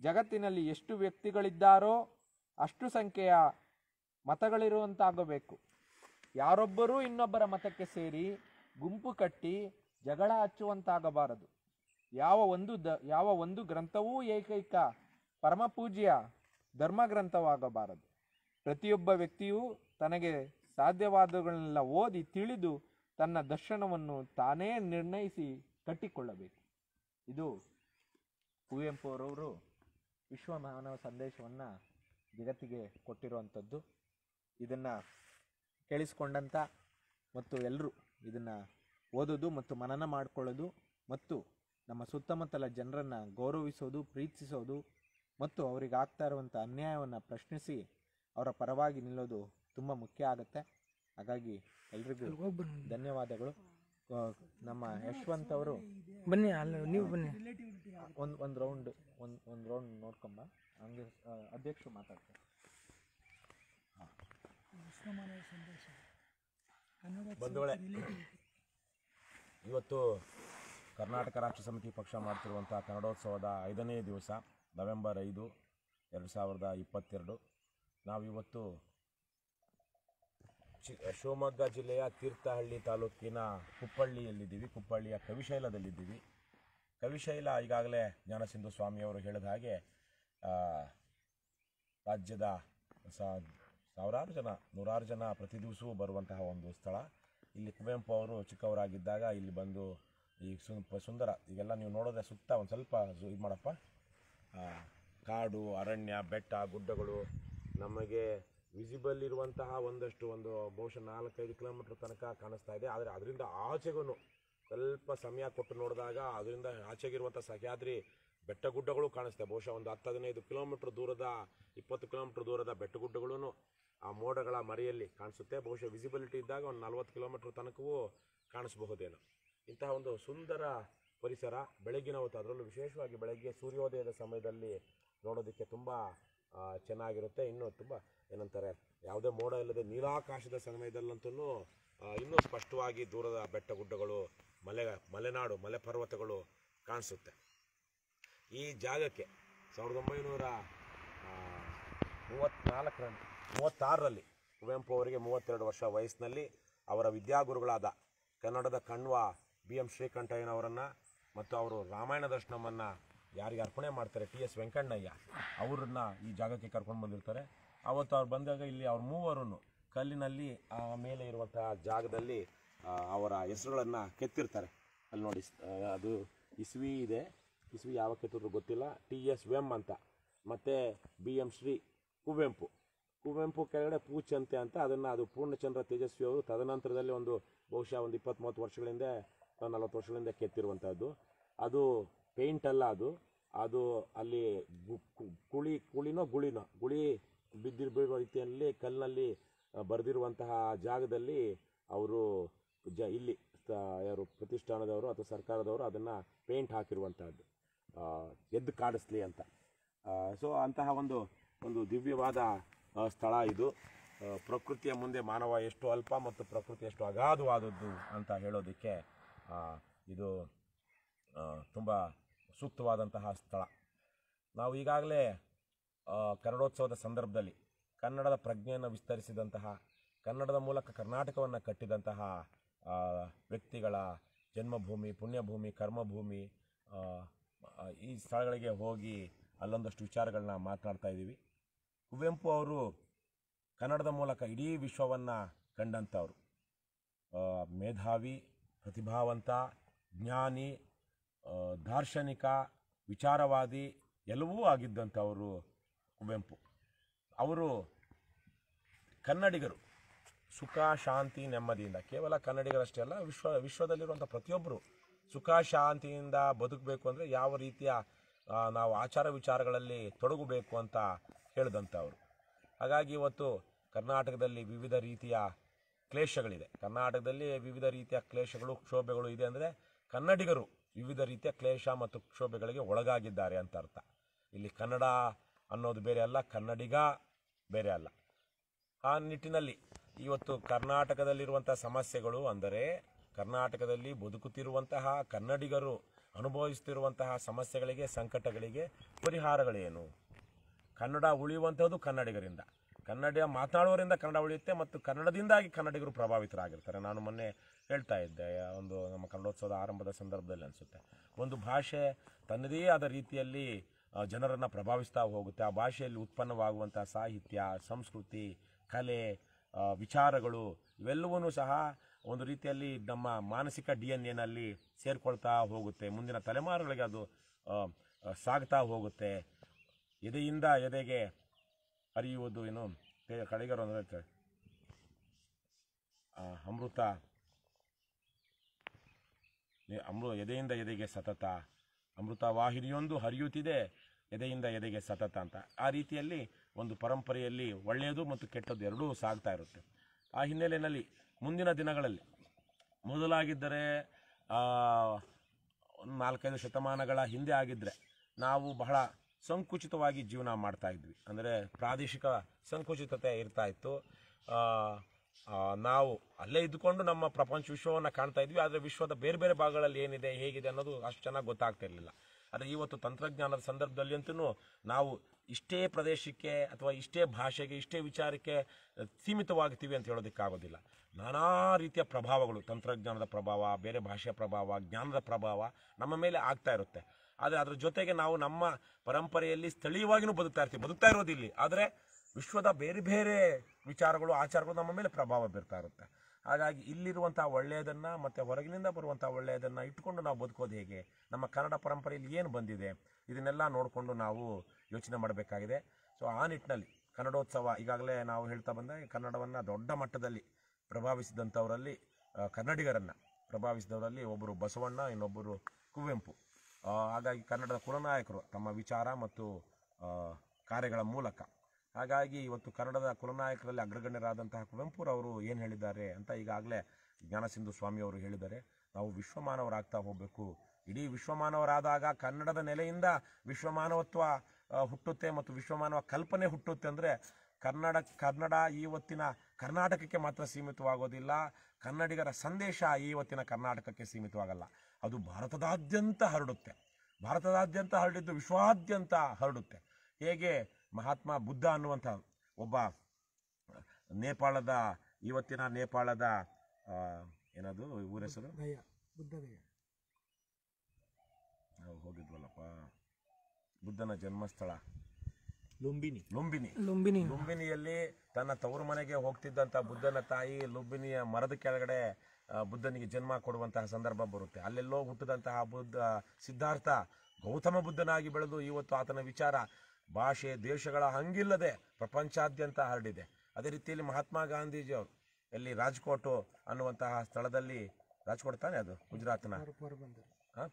ಜಗತ್ತಿನಲ್ಲಿ ಎಷ್ಟು ವ್ಯಕ್ತಿಗಳಿದ್ದಾರೋ ಅಷ್ಟು ಸಂಖ್ಯೆಯ ಮತಗಳಿರುವಂತಾಗಬೇಕು ಯಾರೊಬ್ಬರೂ ಇನ್ನೊಬ್ಬರ ಮತಕ್ಕೆ ಸೇರಿ ಗುಂಪು ಕಟ್ಟಿ ಜಗಳ ಹಚ್ಚುವಂತಾಗಬಾರದು ಯಾವ ಒಂದು ದ ಯಾವ ಒಂದು ಗ್ರಂಥವೂ ಏಕೈಕ ಪರಮಪೂಜ್ಯ ಧರ್ಮ ಗ್ರಂಥವಾಗಬಾರದು ಪ್ರತಿಯೊಬ್ಬ ವ್ಯಕ್ತಿಯೂ ತನಗೆ ಸಾಧ್ಯವಾದಗಳನ್ನೆಲ್ಲ ಓದಿ ತಿಳಿದು ತನ್ನ ದರ್ಶನವನ್ನು ತಾನೇ ನಿರ್ಣಯಿಸಿ ಕಟ್ಟಿಕೊಳ್ಳಬೇಕು ಇದು ಅವರವರು ವಿಶ್ವ ಮಾನವ ಸಂದೇಶವನ್ನು ಜಗತ್ತಿಗೆ ಕೊಟ್ಟಿರುವಂಥದ್ದು ಇದನ್ನು ಕೇಳಿಸ್ಕೊಂಡಂಥ ಮತ್ತು ಎಲ್ಲರೂ ಇದನ್ನು ಓದೋದು ಮತ್ತು ಮನನ ಮಾಡಿಕೊಳ್ಳೋದು ಮತ್ತು ನಮ್ಮ ಸುತ್ತಮುತ್ತಲ ಜನರನ್ನು ಗೌರವಿಸೋದು ಪ್ರೀತಿಸೋದು ಮತ್ತು ಅವರಿಗೆ ಆಗ್ತಾ ಇರುವಂಥ ಅನ್ಯಾಯವನ್ನು ಪ್ರಶ್ನಿಸಿ ಅವರ ಪರವಾಗಿ ನಿಲ್ಲೋದು ತುಂಬ ಮುಖ್ಯ ಆಗುತ್ತೆ ಹಾಗಾಗಿ ಎಲ್ರಿಗೂ ಧನ್ಯವಾದಗಳು ನಮ್ಮ ಯಶವಂತ್ ಅವರು ಬನ್ನಿ ನೀವು ಬನ್ನಿ ಒಂದು ಒಂದು ರೌಂಡ್ ಒಂದು ಒಂದು ರೌಂಡ್ ನೋಡ್ಕೊಂಬ ಹಂಗೆ ಅಧ್ಯಕ್ಷರು ಮಾತಾಡ್ತಾರೆ ಬಂಧುಗಳೇ ಇವತ್ತು ಕರ್ನಾಟಕ ರಾಷ್ಟ್ರ ಸಮಿತಿ ಪಕ್ಷ ಮಾಡ್ತಿರುವಂಥ ಕನ್ನಡೋತ್ಸವದ ಐದನೇ ದಿವಸ ನವೆಂಬರ್ ಐದು ಎರಡು ಸಾವಿರದ ಇಪ್ಪತ್ತೆರಡು ನಾವಿವತ್ತು ಚಿ ಶಿವಮೊಗ್ಗ ಜಿಲ್ಲೆಯ ತೀರ್ಥಹಳ್ಳಿ ತಾಲೂಕಿನ ಕುಪ್ಪಳ್ಳಿಯಲ್ಲಿದ್ದೀವಿ ಕುಪ್ಪಳ್ಳಿಯ ಕವಿಶೈಲದಲ್ಲಿದ್ದೀವಿ ಕವಿಶೈಲ ಈಗಾಗಲೇ ಜ್ಞಾನಸಿಂಧು ಸ್ವಾಮಿಯವರು ಹೇಳಿದ ಹಾಗೆ ರಾಜ್ಯದ ಸ ಸಾವಿರಾರು ಜನ ನೂರಾರು ಜನ ಪ್ರತಿ ದಿವಸವೂ ಬರುವಂತಹ ಒಂದು ಸ್ಥಳ ಇಲ್ಲಿ ಕುವೆಂಪು ಅವರು ಚಿಕ್ಕವರಾಗಿದ್ದಾಗ ಇಲ್ಲಿ ಬಂದು ಈ ಸುಂದರ ಈಗೆಲ್ಲ ನೀವು ನೋಡಿದ್ರೆ ಸುತ್ತ ಒಂದು ಸ್ವಲ್ಪ ಇದು ಮಾಡಪ್ಪ ಕಾಡು ಅರಣ್ಯ ಬೆಟ್ಟ ಗುಡ್ಡಗಳು ನಮಗೆ ವಿಸಿಬಲ್ ಇರುವಂತಹ ಒಂದಷ್ಟು ಒಂದು ಬಹುಶಃ ನಾಲ್ಕೈದು ಕಿಲೋಮೀಟ್ರ್ ತನಕ ಕಾಣಿಸ್ತಾ ಇದೆ ಆದರೆ ಅದರಿಂದ ಆಚೆಗೂ ಸ್ವಲ್ಪ ಸಮಯ ಕೊಟ್ಟು ನೋಡಿದಾಗ ಅದರಿಂದ ಆಚೆಗಿರುವಂಥ ಸಹ್ಯಾದ್ರಿ ಬೆಟ್ಟ ಗುಡ್ಡಗಳು ಕಾಣಿಸ್ತವೆ ಬಹುಶಃ ಒಂದು ಹತ್ತು ಹದಿನೈದು ಕಿಲೋಮೀಟ್ರ್ ದೂರದ ಇಪ್ಪತ್ತು ಕಿಲೋಮೀಟ್ರ್ ದೂರದ ಬೆಟ್ಟಗುಡ್ಡಗಳೂ ಆ ಮೋಡಗಳ ಮರೆಯಲ್ಲಿ ಕಾಣಿಸುತ್ತೆ ಬಹುಶಃ ವಿಸಿಬಿಲಿಟಿ ಇದ್ದಾಗ ಒಂದು ನಲ್ವತ್ತು ಕಿಲೋಮೀಟ್ರ್ ತನಕವೂ ಕಾಣಿಸಬಹುದೇನೋ ಇಂತಹ ಒಂದು ಸುಂದರ ಪರಿಸರ ಬೆಳಗಿನ ಹೊತ್ತು ಅದರಲ್ಲೂ ವಿಶೇಷವಾಗಿ ಬೆಳಗ್ಗೆ ಸೂರ್ಯೋದಯದ ಸಮಯದಲ್ಲಿ ನೋಡೋದಕ್ಕೆ ತುಂಬ ಚೆನ್ನಾಗಿರುತ್ತೆ ಇನ್ನೂ ತುಂಬ ಏನಂತಾರೆ ಯಾವುದೇ ಮೋಡ ಇಲ್ಲದೆ ನೀಲಾಕಾಶದ ಸಮಯದಲ್ಲಂತೂ ಇನ್ನೂ ಸ್ಪಷ್ಟವಾಗಿ ದೂರದ ಬೆಟ್ಟ ಗುಡ್ಡಗಳು ಮಲೆ ಮಲೆನಾಡು ಮಲೆ ಪರ್ವತಗಳು ಕಾಣಿಸುತ್ತೆ ಈ ಜಾಗಕ್ಕೆ ಸಾವಿರದ ಒಂಬೈನೂರ ಮೂವತ್ತ್ನಾಲ್ಕರ ಮೂವತ್ತಾರರಲ್ಲಿ ಕುವೆಂಪು ಅವರಿಗೆ ಮೂವತ್ತೆರಡು ವರ್ಷ ವಯಸ್ಸಿನಲ್ಲಿ ಅವರ ವಿದ್ಯಾಗುರುಗಳಾದ ಕನ್ನಡದ ಕಣ್ವ ಬಿ ಎಂ ಶ್ರೀಕಂಠಯ್ಯನವರನ್ನು ಮತ್ತು ಅವರು ರಾಮಾಯಣ ದರ್ಶನವನ್ನು ಯಾರಿಗೆ ಅರ್ಪಣೆ ಮಾಡ್ತಾರೆ ಟಿ ಎಸ್ ವೆಂಕಣ್ಣಯ್ಯ ಅವ್ರನ್ನ ಈ ಜಾಗಕ್ಕೆ ಕರ್ಕೊಂಡು ಬಂದಿರ್ತಾರೆ ಅವತ್ತು ಅವ್ರು ಬಂದಾಗ ಇಲ್ಲಿ ಅವ್ರ ಮೂವರನ್ನು ಕಲ್ಲಿನಲ್ಲಿ ಆ ಮೇಲೆ ಇರುವಂಥ ಜಾಗದಲ್ಲಿ ಅವರ ಹೆಸರುಗಳನ್ನು ಕೆತ್ತಿರ್ತಾರೆ ಅಲ್ಲಿ ನೋಡಿ ಅದು ಇಸ್ವಿ ಇದೆ ಇಸ್ವಿ ಯಾವ ಕೆತ್ತಿದ್ರು ಗೊತ್ತಿಲ್ಲ ಟಿ ಎಸ್ ವೆಮ್ ಅಂತ ಮತ್ತು ಬಿ ಎಂ ಶ್ರೀ ಕುವೆಂಪು ಕುವೆಂಪು ಕೆಳಗಡೆ ಪೂಚಂತೆ ಅಂತ ಅದನ್ನು ಅದು ಪೂರ್ಣಚಂದ್ರ ತೇಜಸ್ವಿ ಅವರು ತದನಂತರದಲ್ಲಿ ಒಂದು ಬಹುಶಃ ಒಂದು ಇಪ್ಪತ್ತು ಮೂವತ್ತು ವರ್ಷಗಳಿಂದ ನಲವತ್ತು ವರ್ಷಗಳಿಂದ ಕೆತ್ತಿರುವಂಥದ್ದು ಅದು ಪೇಂಟ್ ಅಲ್ಲ ಅದು ಅದು ಅಲ್ಲಿ ಕುಳಿ ಕುಳಿನೋ ಗುಳಿನೋ ಗುಳಿ ಬಿದ್ದಿರ್ಬಿಡುವ ರೀತಿಯಲ್ಲಿ ಕಲ್ಲಿನಲ್ಲಿ ಬರೆದಿರುವಂತಹ ಜಾಗದಲ್ಲಿ ಅವರು ಜ ಇಲ್ಲಿ ಯಾರು ಪ್ರತಿಷ್ಠಾನದವರು ಅಥವಾ ಸರ್ಕಾರದವರು ಅದನ್ನು ಪೇಂಟ್ ಹಾಕಿರುವಂಥದ್ದು ಎದ್ದು ಕಾಡಿಸ್ಲಿ ಅಂತ ಸೊ ಅಂತಹ ಒಂದು ಒಂದು ದಿವ್ಯವಾದ ಸ್ಥಳ ಇದು ಪ್ರಕೃತಿಯ ಮುಂದೆ ಮಾನವ ಎಷ್ಟು ಅಲ್ಪ ಮತ್ತು ಪ್ರಕೃತಿ ಎಷ್ಟು ಅಗಾಧವಾದದ್ದು ಅಂತ ಹೇಳೋದಕ್ಕೆ ಇದು ತುಂಬ ಸೂಕ್ತವಾದಂತಹ ಸ್ಥಳ ನಾವು ಈಗಾಗಲೇ ಕನ್ನಡೋತ್ಸವದ ಸಂದರ್ಭದಲ್ಲಿ ಕನ್ನಡದ ಪ್ರಜ್ಞೆಯನ್ನು ವಿಸ್ತರಿಸಿದಂತಹ ಕನ್ನಡದ ಮೂಲಕ ಕರ್ನಾಟಕವನ್ನು ಕಟ್ಟಿದಂತಹ ವ್ಯಕ್ತಿಗಳ ಜನ್ಮಭೂಮಿ ಪುಣ್ಯಭೂಮಿ ಕರ್ಮಭೂಮಿ ಈ ಸ್ಥಳಗಳಿಗೆ ಹೋಗಿ ಅಲ್ಲೊಂದಷ್ಟು ವಿಚಾರಗಳನ್ನ ಮಾತನಾಡ್ತಾ ಇದ್ದೀವಿ ಕುವೆಂಪು ಅವರು ಕನ್ನಡದ ಮೂಲಕ ಇಡೀ ವಿಶ್ವವನ್ನು ಕಂಡಂಥವ್ರು ಮೇಧಾವಿ ಪ್ರತಿಭಾವಂತ ಜ್ಞಾನಿ ದಾರ್ಶನಿಕ ವಿಚಾರವಾದಿ ಎಲ್ಲವೂ ಆಗಿದ್ದಂಥವರು ಕುವೆಂಪು ಅವರು ಕನ್ನಡಿಗರು ಸುಖ ಶಾಂತಿ ನೆಮ್ಮದಿಯಿಂದ ಕೇವಲ ಕನ್ನಡಿಗರಷ್ಟೇ ಅಲ್ಲ ವಿಶ್ವ ವಿಶ್ವದಲ್ಲಿರುವಂಥ ಪ್ರತಿಯೊಬ್ಬರು ಸುಖ ಶಾಂತಿಯಿಂದ ಬದುಕಬೇಕು ಅಂದರೆ ಯಾವ ರೀತಿಯ ನಾವು ಆಚಾರ ವಿಚಾರಗಳಲ್ಲಿ ತೊಡಗಬೇಕು ಅಂತ ಹೇಳಿದಂಥವ್ರು ಹಾಗಾಗಿ ಇವತ್ತು ಕರ್ನಾಟಕದಲ್ಲಿ ವಿವಿಧ ರೀತಿಯ ಕ್ಲೇಶಗಳಿದೆ ಕರ್ನಾಟಕದಲ್ಲಿ ವಿವಿಧ ರೀತಿಯ ಕ್ಲೇಶಗಳು ಕ್ಷೋಭೆಗಳು ಇದೆ ಅಂದರೆ ಕನ್ನಡಿಗರು ವಿವಿಧ ರೀತಿಯ ಕ್ಲೇಶ ಮತ್ತು ಕ್ಷೋಭೆಗಳಿಗೆ ಒಳಗಾಗಿದ್ದಾರೆ ಅಂತ ಅರ್ಥ ಇಲ್ಲಿ ಕನ್ನಡ ಅನ್ನೋದು ಬೇರೆ ಅಲ್ಲ ಕನ್ನಡಿಗ ಬೇರೆ ಅಲ್ಲ ಆ ನಿಟ್ಟಿನಲ್ಲಿ ಇವತ್ತು ಕರ್ನಾಟಕದಲ್ಲಿರುವಂಥ ಸಮಸ್ಯೆಗಳು ಅಂದರೆ ಕರ್ನಾಟಕದಲ್ಲಿ ಬದುಕುತ್ತಿರುವಂತಹ ಕನ್ನಡಿಗರು ಅನುಭವಿಸುತ್ತಿರುವಂತಹ ಸಮಸ್ಯೆಗಳಿಗೆ ಸಂಕಟಗಳಿಗೆ ಪರಿಹಾರಗಳೇನು ಕನ್ನಡ ಉಳಿಯುವಂಥದ್ದು ಕನ್ನಡಿಗರಿಂದ ಕನ್ನಡ ಮಾತಾಡುವರಿಂದ ಕನ್ನಡ ಉಳಿಯುತ್ತೆ ಮತ್ತು ಕನ್ನಡದಿಂದಾಗಿ ಕನ್ನಡಿಗರು ಪ್ರಭಾವಿತರಾಗಿರ್ತಾರೆ ನಾನು ಮೊನ್ನೆ ಹೇಳ್ತಾ ಇದ್ದೆ ಒಂದು ನಮ್ಮ ಕನ್ನಡೋತ್ಸವದ ಆರಂಭದ ಸಂದರ್ಭದಲ್ಲಿ ಅನಿಸುತ್ತೆ ಒಂದು ಭಾಷೆ ತನ್ನದೇ ಆದ ರೀತಿಯಲ್ಲಿ ಜನರನ್ನು ಪ್ರಭಾವಿಸ್ತಾ ಹೋಗುತ್ತೆ ಆ ಭಾಷೆಯಲ್ಲಿ ಉತ್ಪನ್ನವಾಗುವಂಥ ಸಾಹಿತ್ಯ ಸಂಸ್ಕೃತಿ ಕಲೆ ವಿಚಾರಗಳು ಇವೆಲ್ಲವೂ ಸಹ ಒಂದು ರೀತಿಯಲ್ಲಿ ನಮ್ಮ ಮಾನಸಿಕ ಡಿ ಎನ್ ಎನಲ್ಲಿ ಸೇರಿಕೊಳ್ತಾ ಹೋಗುತ್ತೆ ಮುಂದಿನ ತಲೆಮಾರುಗಳಿಗೆ ಅದು ಸಾಗ್ತಾ ಹೋಗುತ್ತೆ ಎದೆಯಿಂದ ಎದೆಗೆ ಅರಿಯುವುದು ಏನು ಕಡೆಗರು ಅಂದರೆ ಅಮೃತ ಅಮೃ ಎದೆಯಿಂದ ಎದೆಗೆ ಸತತ ಅಮೃತ ವಾಹಿನಿಯೊಂದು ಹರಿಯುತ್ತಿದೆ ಎದೆಯಿಂದ ಎದೆಗೆ ಸತತ ಅಂತ ಆ ರೀತಿಯಲ್ಲಿ ಒಂದು ಪರಂಪರೆಯಲ್ಲಿ ಒಳ್ಳೆಯದು ಮತ್ತು ಕೆಟ್ಟದ್ದು ಎರಡೂ ಸಾಗ್ತಾ ಇರುತ್ತೆ ಆ ಹಿನ್ನೆಲೆಯಲ್ಲಿ ಮುಂದಿನ ದಿನಗಳಲ್ಲಿ ಮೊದಲಾಗಿದ್ದರೆ ಒಂದು ನಾಲ್ಕೈದು ಶತಮಾನಗಳ ಹಿಂದೆ ಆಗಿದ್ದರೆ ನಾವು ಬಹಳ ಸಂಕುಚಿತವಾಗಿ ಜೀವನ ಮಾಡ್ತಾ ಇದ್ವಿ ಅಂದರೆ ಪ್ರಾದೇಶಿಕ ಸಂಕುಚಿತತೆ ಇರ್ತಾ ಇತ್ತು ನಾವು ಅಲ್ಲೇ ಇದ್ದುಕೊಂಡು ನಮ್ಮ ಪ್ರಪಂಚ ವಿಶ್ವವನ್ನು ಕಾಣ್ತಾ ಇದ್ವಿ ಆದರೆ ವಿಶ್ವದ ಬೇರೆ ಬೇರೆ ಭಾಗಗಳಲ್ಲಿ ಏನಿದೆ ಹೇಗಿದೆ ಅನ್ನೋದು ಅಷ್ಟು ಚೆನ್ನಾಗಿ ಗೊತ್ತಾಗ್ತಿರಲಿಲ್ಲ ಆದರೆ ಇವತ್ತು ತಂತ್ರಜ್ಞಾನದ ಸಂದರ್ಭದಲ್ಲಿ ಅಂತೂ ನಾವು ಇಷ್ಟೇ ಪ್ರದೇಶಕ್ಕೆ ಅಥವಾ ಇಷ್ಟೇ ಭಾಷೆಗೆ ಇಷ್ಟೇ ವಿಚಾರಕ್ಕೆ ಸೀಮಿತವಾಗ್ತೀವಿ ಅಂತ ಹೇಳೋದಕ್ಕಾಗೋದಿಲ್ಲ ನಾನಾ ರೀತಿಯ ಪ್ರಭಾವಗಳು ತಂತ್ರಜ್ಞಾನದ ಪ್ರಭಾವ ಬೇರೆ ಭಾಷೆಯ ಪ್ರಭಾವ ಜ್ಞಾನದ ಪ್ರಭಾವ ನಮ್ಮ ಮೇಲೆ ಆಗ್ತಾ ಇರುತ್ತೆ ಆದರೆ ಅದರ ಜೊತೆಗೆ ನಾವು ನಮ್ಮ ಪರಂಪರೆಯಲ್ಲಿ ಸ್ಥಳೀಯವಾಗಿಯೂ ಬದುಕ್ತಾ ಇರ್ತೀವಿ ಬದುಕ್ತಾ ಇರೋದಿಲ್ಲ ಆದರೆ ವಿಶ್ವದ ಬೇರೆ ಬೇರೆ ವಿಚಾರಗಳು ಆಚಾರಗಳು ನಮ್ಮ ಮೇಲೆ ಪ್ರಭಾವ ಬೀರ್ತಾ ಇರುತ್ತೆ ಹಾಗಾಗಿ ಇಲ್ಲಿರುವಂಥ ಒಳ್ಳೆಯದನ್ನು ಮತ್ತು ಹೊರಗಿನಿಂದ ಬರುವಂಥ ಒಳ್ಳೆಯದನ್ನು ಇಟ್ಕೊಂಡು ನಾವು ಬದುಕೋದು ಹೇಗೆ ನಮ್ಮ ಕನ್ನಡ ಪರಂಪರೆಯಲ್ಲಿ ಏನು ಬಂದಿದೆ ಇದನ್ನೆಲ್ಲ ನೋಡಿಕೊಂಡು ನಾವು ಯೋಚನೆ ಮಾಡಬೇಕಾಗಿದೆ ಸೊ ಆ ನಿಟ್ಟಿನಲ್ಲಿ ಕನ್ನಡೋತ್ಸವ ಈಗಾಗಲೇ ನಾವು ಹೇಳ್ತಾ ಬಂದಾಗ ಕನ್ನಡವನ್ನು ದೊಡ್ಡ ಮಟ್ಟದಲ್ಲಿ ಪ್ರಭಾವಿಸಿದಂಥವರಲ್ಲಿ ಕನ್ನಡಿಗರನ್ನು ಪ್ರಭಾವಿಸಿದವರಲ್ಲಿ ಒಬ್ಬರು ಬಸವಣ್ಣ ಇನ್ನೊಬ್ಬರು ಕುವೆಂಪು ಹಾಗಾಗಿ ಕನ್ನಡದ ಕುಲನಾಯಕರು ತಮ್ಮ ವಿಚಾರ ಮತ್ತು ಕಾರ್ಯಗಳ ಮೂಲಕ ಹಾಗಾಗಿ ಇವತ್ತು ಕನ್ನಡದ ಕುಲನಾಯಕರಲ್ಲಿ ಅಗ್ರಗಣ್ಯರಾದಂತಹ ಕುವೆಂಪುರವರು ಏನು ಹೇಳಿದ್ದಾರೆ ಅಂತ ಈಗಾಗಲೇ ಜ್ಞಾನಸಿಂಧು ಸ್ವಾಮಿಯವರು ಹೇಳಿದ್ದಾರೆ ನಾವು ವಿಶ್ವಮಾನವರಾಗ್ತಾ ಹೋಗಬೇಕು ಇಡೀ ವಿಶ್ವಮಾನವರಾದಾಗ ಕನ್ನಡದ ನೆಲೆಯಿಂದ ವಿಶ್ವಮಾನವತ್ವ ಹುಟ್ಟುತ್ತೆ ಮತ್ತು ವಿಶ್ವಮಾನವ ಕಲ್ಪನೆ ಹುಟ್ಟುತ್ತೆ ಅಂದರೆ ಕನ್ನಡ ಕನ್ನಡ ಈವತ್ತಿನ ಕರ್ನಾಟಕಕ್ಕೆ ಮಾತ್ರ ಸೀಮಿತವಾಗೋದಿಲ್ಲ ಕನ್ನಡಿಗರ ಸಂದೇಶ ಈವತ್ತಿನ ಕರ್ನಾಟಕಕ್ಕೆ ಸೀಮಿತವಾಗಲ್ಲ ಅದು ಭಾರತದಾದ್ಯಂತ ಹರಡುತ್ತೆ ಭಾರತದಾದ್ಯಂತ ಹರಡಿದ್ದು ವಿಶ್ವಾದ್ಯಂತ ಹರಡುತ್ತೆ ಹೇಗೆ ಮಹಾತ್ಮ ಬುದ್ಧ ಅನ್ನುವಂಥ ಒಬ್ಬ ನೇಪಾಳದ ಇವತ್ತಿನ ನೇಪಾಳದ ಏನದು ಊರ ಹೆಸರು ನಾವು ಹೋಗಿದ್ವಲ್ಲಪ್ಪ ಬುದ್ಧನ ಜನ್ಮಸ್ಥಳ ಲುಂಬಿನಿ ಲುಂಬಿನಿ ಲುಂಬಿನಿ ಲುಂಬಿನಿಯಲ್ಲಿ ತನ್ನ ತವರು ಮನೆಗೆ ಹೋಗ್ತಿದ್ದಂಥ ಬುದ್ಧನ ತಾಯಿ ಲುಂಬಿನಿಯ ಮರದ ಕೆಳಗಡೆ ಬುದ್ಧನಿಗೆ ಜನ್ಮ ಕೊಡುವಂತಹ ಸಂದರ್ಭ ಬರುತ್ತೆ ಅಲ್ಲೆಲ್ಲೋ ಹುಟ್ಟಿದಂತಹ ಬುದ್ಧ ಸಿದ್ಧಾರ್ಥ ಗೌತಮ ಬುದ್ಧನಾಗಿ ಬೆಳೆದು ಇವತ್ತು ಆತನ ವಿಚಾರ ಭಾಷೆ ದೇಶಗಳ ಹಂಗಿಲ್ಲದೆ ಪ್ರಪಂಚಾದ್ಯಂತ ಹರಡಿದೆ ಅದೇ ರೀತಿಯಲ್ಲಿ ಮಹಾತ್ಮ ಗಾಂಧೀಜಿ ಅವರು ಎಲ್ಲಿ ರಾಜ್ಕೋಟು ಅನ್ನುವಂತಹ ಸ್ಥಳದಲ್ಲಿ ರಾಜ್ಕೋಟ್ ತಾನೇ ಅದು ಗುಜರಾತ್ನ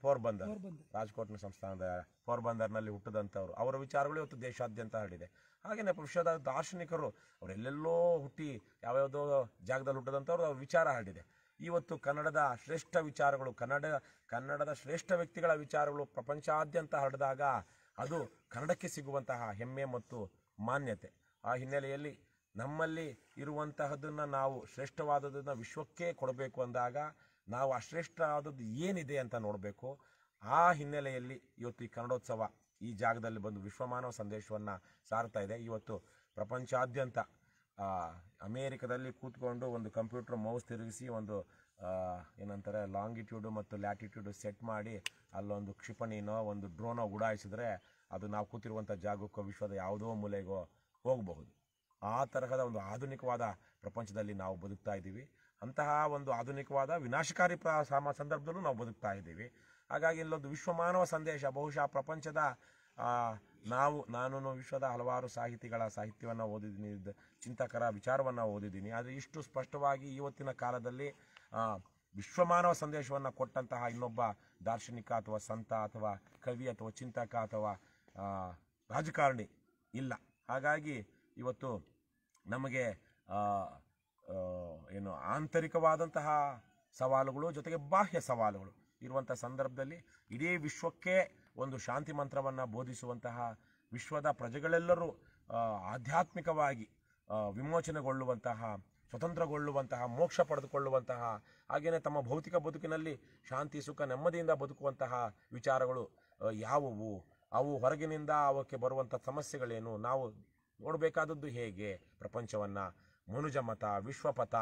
ಪೋರ್ಬಂದರ್ ರಾಜ್ಕೋಟ್ನ ಸಂಸ್ಥಾನದ ಪೋರ್ಬಂದರ್ನಲ್ಲಿ ಹುಟ್ಟಿದಂಥವ್ರು ಅವರ ವಿಚಾರಗಳು ಇವತ್ತು ದೇಶಾದ್ಯಂತ ಹರಡಿದೆ ಹಾಗೆಯೇ ವಿಶ್ವದ ದಾರ್ಶನಿಕರು ಅವರೆಲ್ಲೆಲ್ಲೋ ಹುಟ್ಟಿ ಯಾವ್ಯಾವುದೋ ಜಾಗದಲ್ಲಿ ಹುಟ್ಟಿದಂಥವ್ರು ಅವ್ರ ವಿಚಾರ ಹರಡಿದೆ ಇವತ್ತು ಕನ್ನಡದ ಶ್ರೇಷ್ಠ ವಿಚಾರಗಳು ಕನ್ನಡ ಕನ್ನಡದ ಶ್ರೇಷ್ಠ ವ್ಯಕ್ತಿಗಳ ವಿಚಾರಗಳು ಪ್ರಪಂಚಾದ್ಯಂತ ಹರಡಿದಾಗ ಅದು ಕನ್ನಡಕ್ಕೆ ಸಿಗುವಂತಹ ಹೆಮ್ಮೆ ಮತ್ತು ಮಾನ್ಯತೆ ಆ ಹಿನ್ನೆಲೆಯಲ್ಲಿ ನಮ್ಮಲ್ಲಿ ಇರುವಂತಹದನ್ನು ನಾವು ಶ್ರೇಷ್ಠವಾದದನ್ನು ವಿಶ್ವಕ್ಕೆ ಕೊಡಬೇಕು ಅಂದಾಗ ನಾವು ಅಶ್ರೇಷ್ಠ ಆದದ್ದು ಏನಿದೆ ಅಂತ ನೋಡಬೇಕು ಆ ಹಿನ್ನೆಲೆಯಲ್ಲಿ ಇವತ್ತು ಈ ಕನ್ನಡೋತ್ಸವ ಈ ಜಾಗದಲ್ಲಿ ಬಂದು ವಿಶ್ವಮಾನವ ಸಂದೇಶವನ್ನು ಸಾರ್ತಾ ಇದೆ ಇವತ್ತು ಪ್ರಪಂಚಾದ್ಯಂತ ಅಮೇರಿಕದಲ್ಲಿ ಕೂತ್ಕೊಂಡು ಒಂದು ಕಂಪ್ಯೂಟರ್ ಮೌಸ್ ತಿರುಗಿಸಿ ಒಂದು ಏನಂತಾರೆ ಲಾಂಗಿಟ್ಯೂಡು ಮತ್ತು ಲ್ಯಾಟಿಟ್ಯೂಡು ಸೆಟ್ ಮಾಡಿ ಅಲ್ಲೊಂದು ಕ್ಷಿಪಣಿನೋ ಒಂದು ಡ್ರೋನೋ ಉಡಾಯಿಸಿದ್ರೆ ಅದು ನಾವು ಕೂತಿರುವಂಥ ಜಾಗಕ್ಕೋ ವಿಶ್ವದ ಯಾವುದೋ ಮೂಲೆಗೋ ಹೋಗಬಹುದು ಆ ತರಹದ ಒಂದು ಆಧುನಿಕವಾದ ಪ್ರಪಂಚದಲ್ಲಿ ನಾವು ಬದುಕ್ತಾ ಇದ್ದೀವಿ ಅಂತಹ ಒಂದು ಆಧುನಿಕವಾದ ವಿನಾಶಕಾರಿ ಪ್ರ ಸಂದರ್ಭದಲ್ಲೂ ನಾವು ಬದುಕ್ತಾ ಇದ್ದೀವಿ ಹಾಗಾಗಿ ಇಲ್ಲೊಂದು ವಿಶ್ವಮಾನವ ಸಂದೇಶ ಬಹುಶಃ ಪ್ರಪಂಚದ ನಾವು ನಾನು ವಿಶ್ವದ ಹಲವಾರು ಸಾಹಿತಿಗಳ ಸಾಹಿತ್ಯವನ್ನು ಓದಿದ್ದೀನಿ ಚಿಂತಕರ ವಿಚಾರವನ್ನು ಓದಿದ್ದೀನಿ ಆದರೆ ಇಷ್ಟು ಸ್ಪಷ್ಟವಾಗಿ ಇವತ್ತಿನ ಕಾಲದಲ್ಲಿ ವಿಶ್ವಮಾನವ ಸಂದೇಶವನ್ನು ಕೊಟ್ಟಂತಹ ಇನ್ನೊಬ್ಬ ದಾರ್ಶನಿಕ ಅಥವಾ ಸಂತ ಅಥವಾ ಕವಿ ಅಥವಾ ಚಿಂತಕ ಅಥವಾ ರಾಜಕಾರಣಿ ಇಲ್ಲ ಹಾಗಾಗಿ ಇವತ್ತು ನಮಗೆ ಏನು ಆಂತರಿಕವಾದಂತಹ ಸವಾಲುಗಳು ಜೊತೆಗೆ ಬಾಹ್ಯ ಸವಾಲುಗಳು ಇರುವಂಥ ಸಂದರ್ಭದಲ್ಲಿ ಇಡೀ ವಿಶ್ವಕ್ಕೆ ಒಂದು ಶಾಂತಿ ಮಂತ್ರವನ್ನು ಬೋಧಿಸುವಂತಹ ವಿಶ್ವದ ಪ್ರಜೆಗಳೆಲ್ಲರೂ ಆಧ್ಯಾತ್ಮಿಕವಾಗಿ ವಿಮೋಚನೆಗೊಳ್ಳುವಂತಹ ಸ್ವತಂತ್ರಗೊಳ್ಳುವಂತಹ ಮೋಕ್ಷ ಪಡೆದುಕೊಳ್ಳುವಂತಹ ಹಾಗೆಯೇ ತಮ್ಮ ಭೌತಿಕ ಬದುಕಿನಲ್ಲಿ ಶಾಂತಿ ಸುಖ ನೆಮ್ಮದಿಯಿಂದ ಬದುಕುವಂತಹ ವಿಚಾರಗಳು ಯಾವುವು ಅವು ಹೊರಗಿನಿಂದ ಅವಕ್ಕೆ ಬರುವಂಥ ಸಮಸ್ಯೆಗಳೇನು ನಾವು ನೋಡಬೇಕಾದದ್ದು ಹೇಗೆ ಪ್ರಪಂಚವನ್ನು ಮನುಜ ಮತ ವಿಶ್ವಪಥ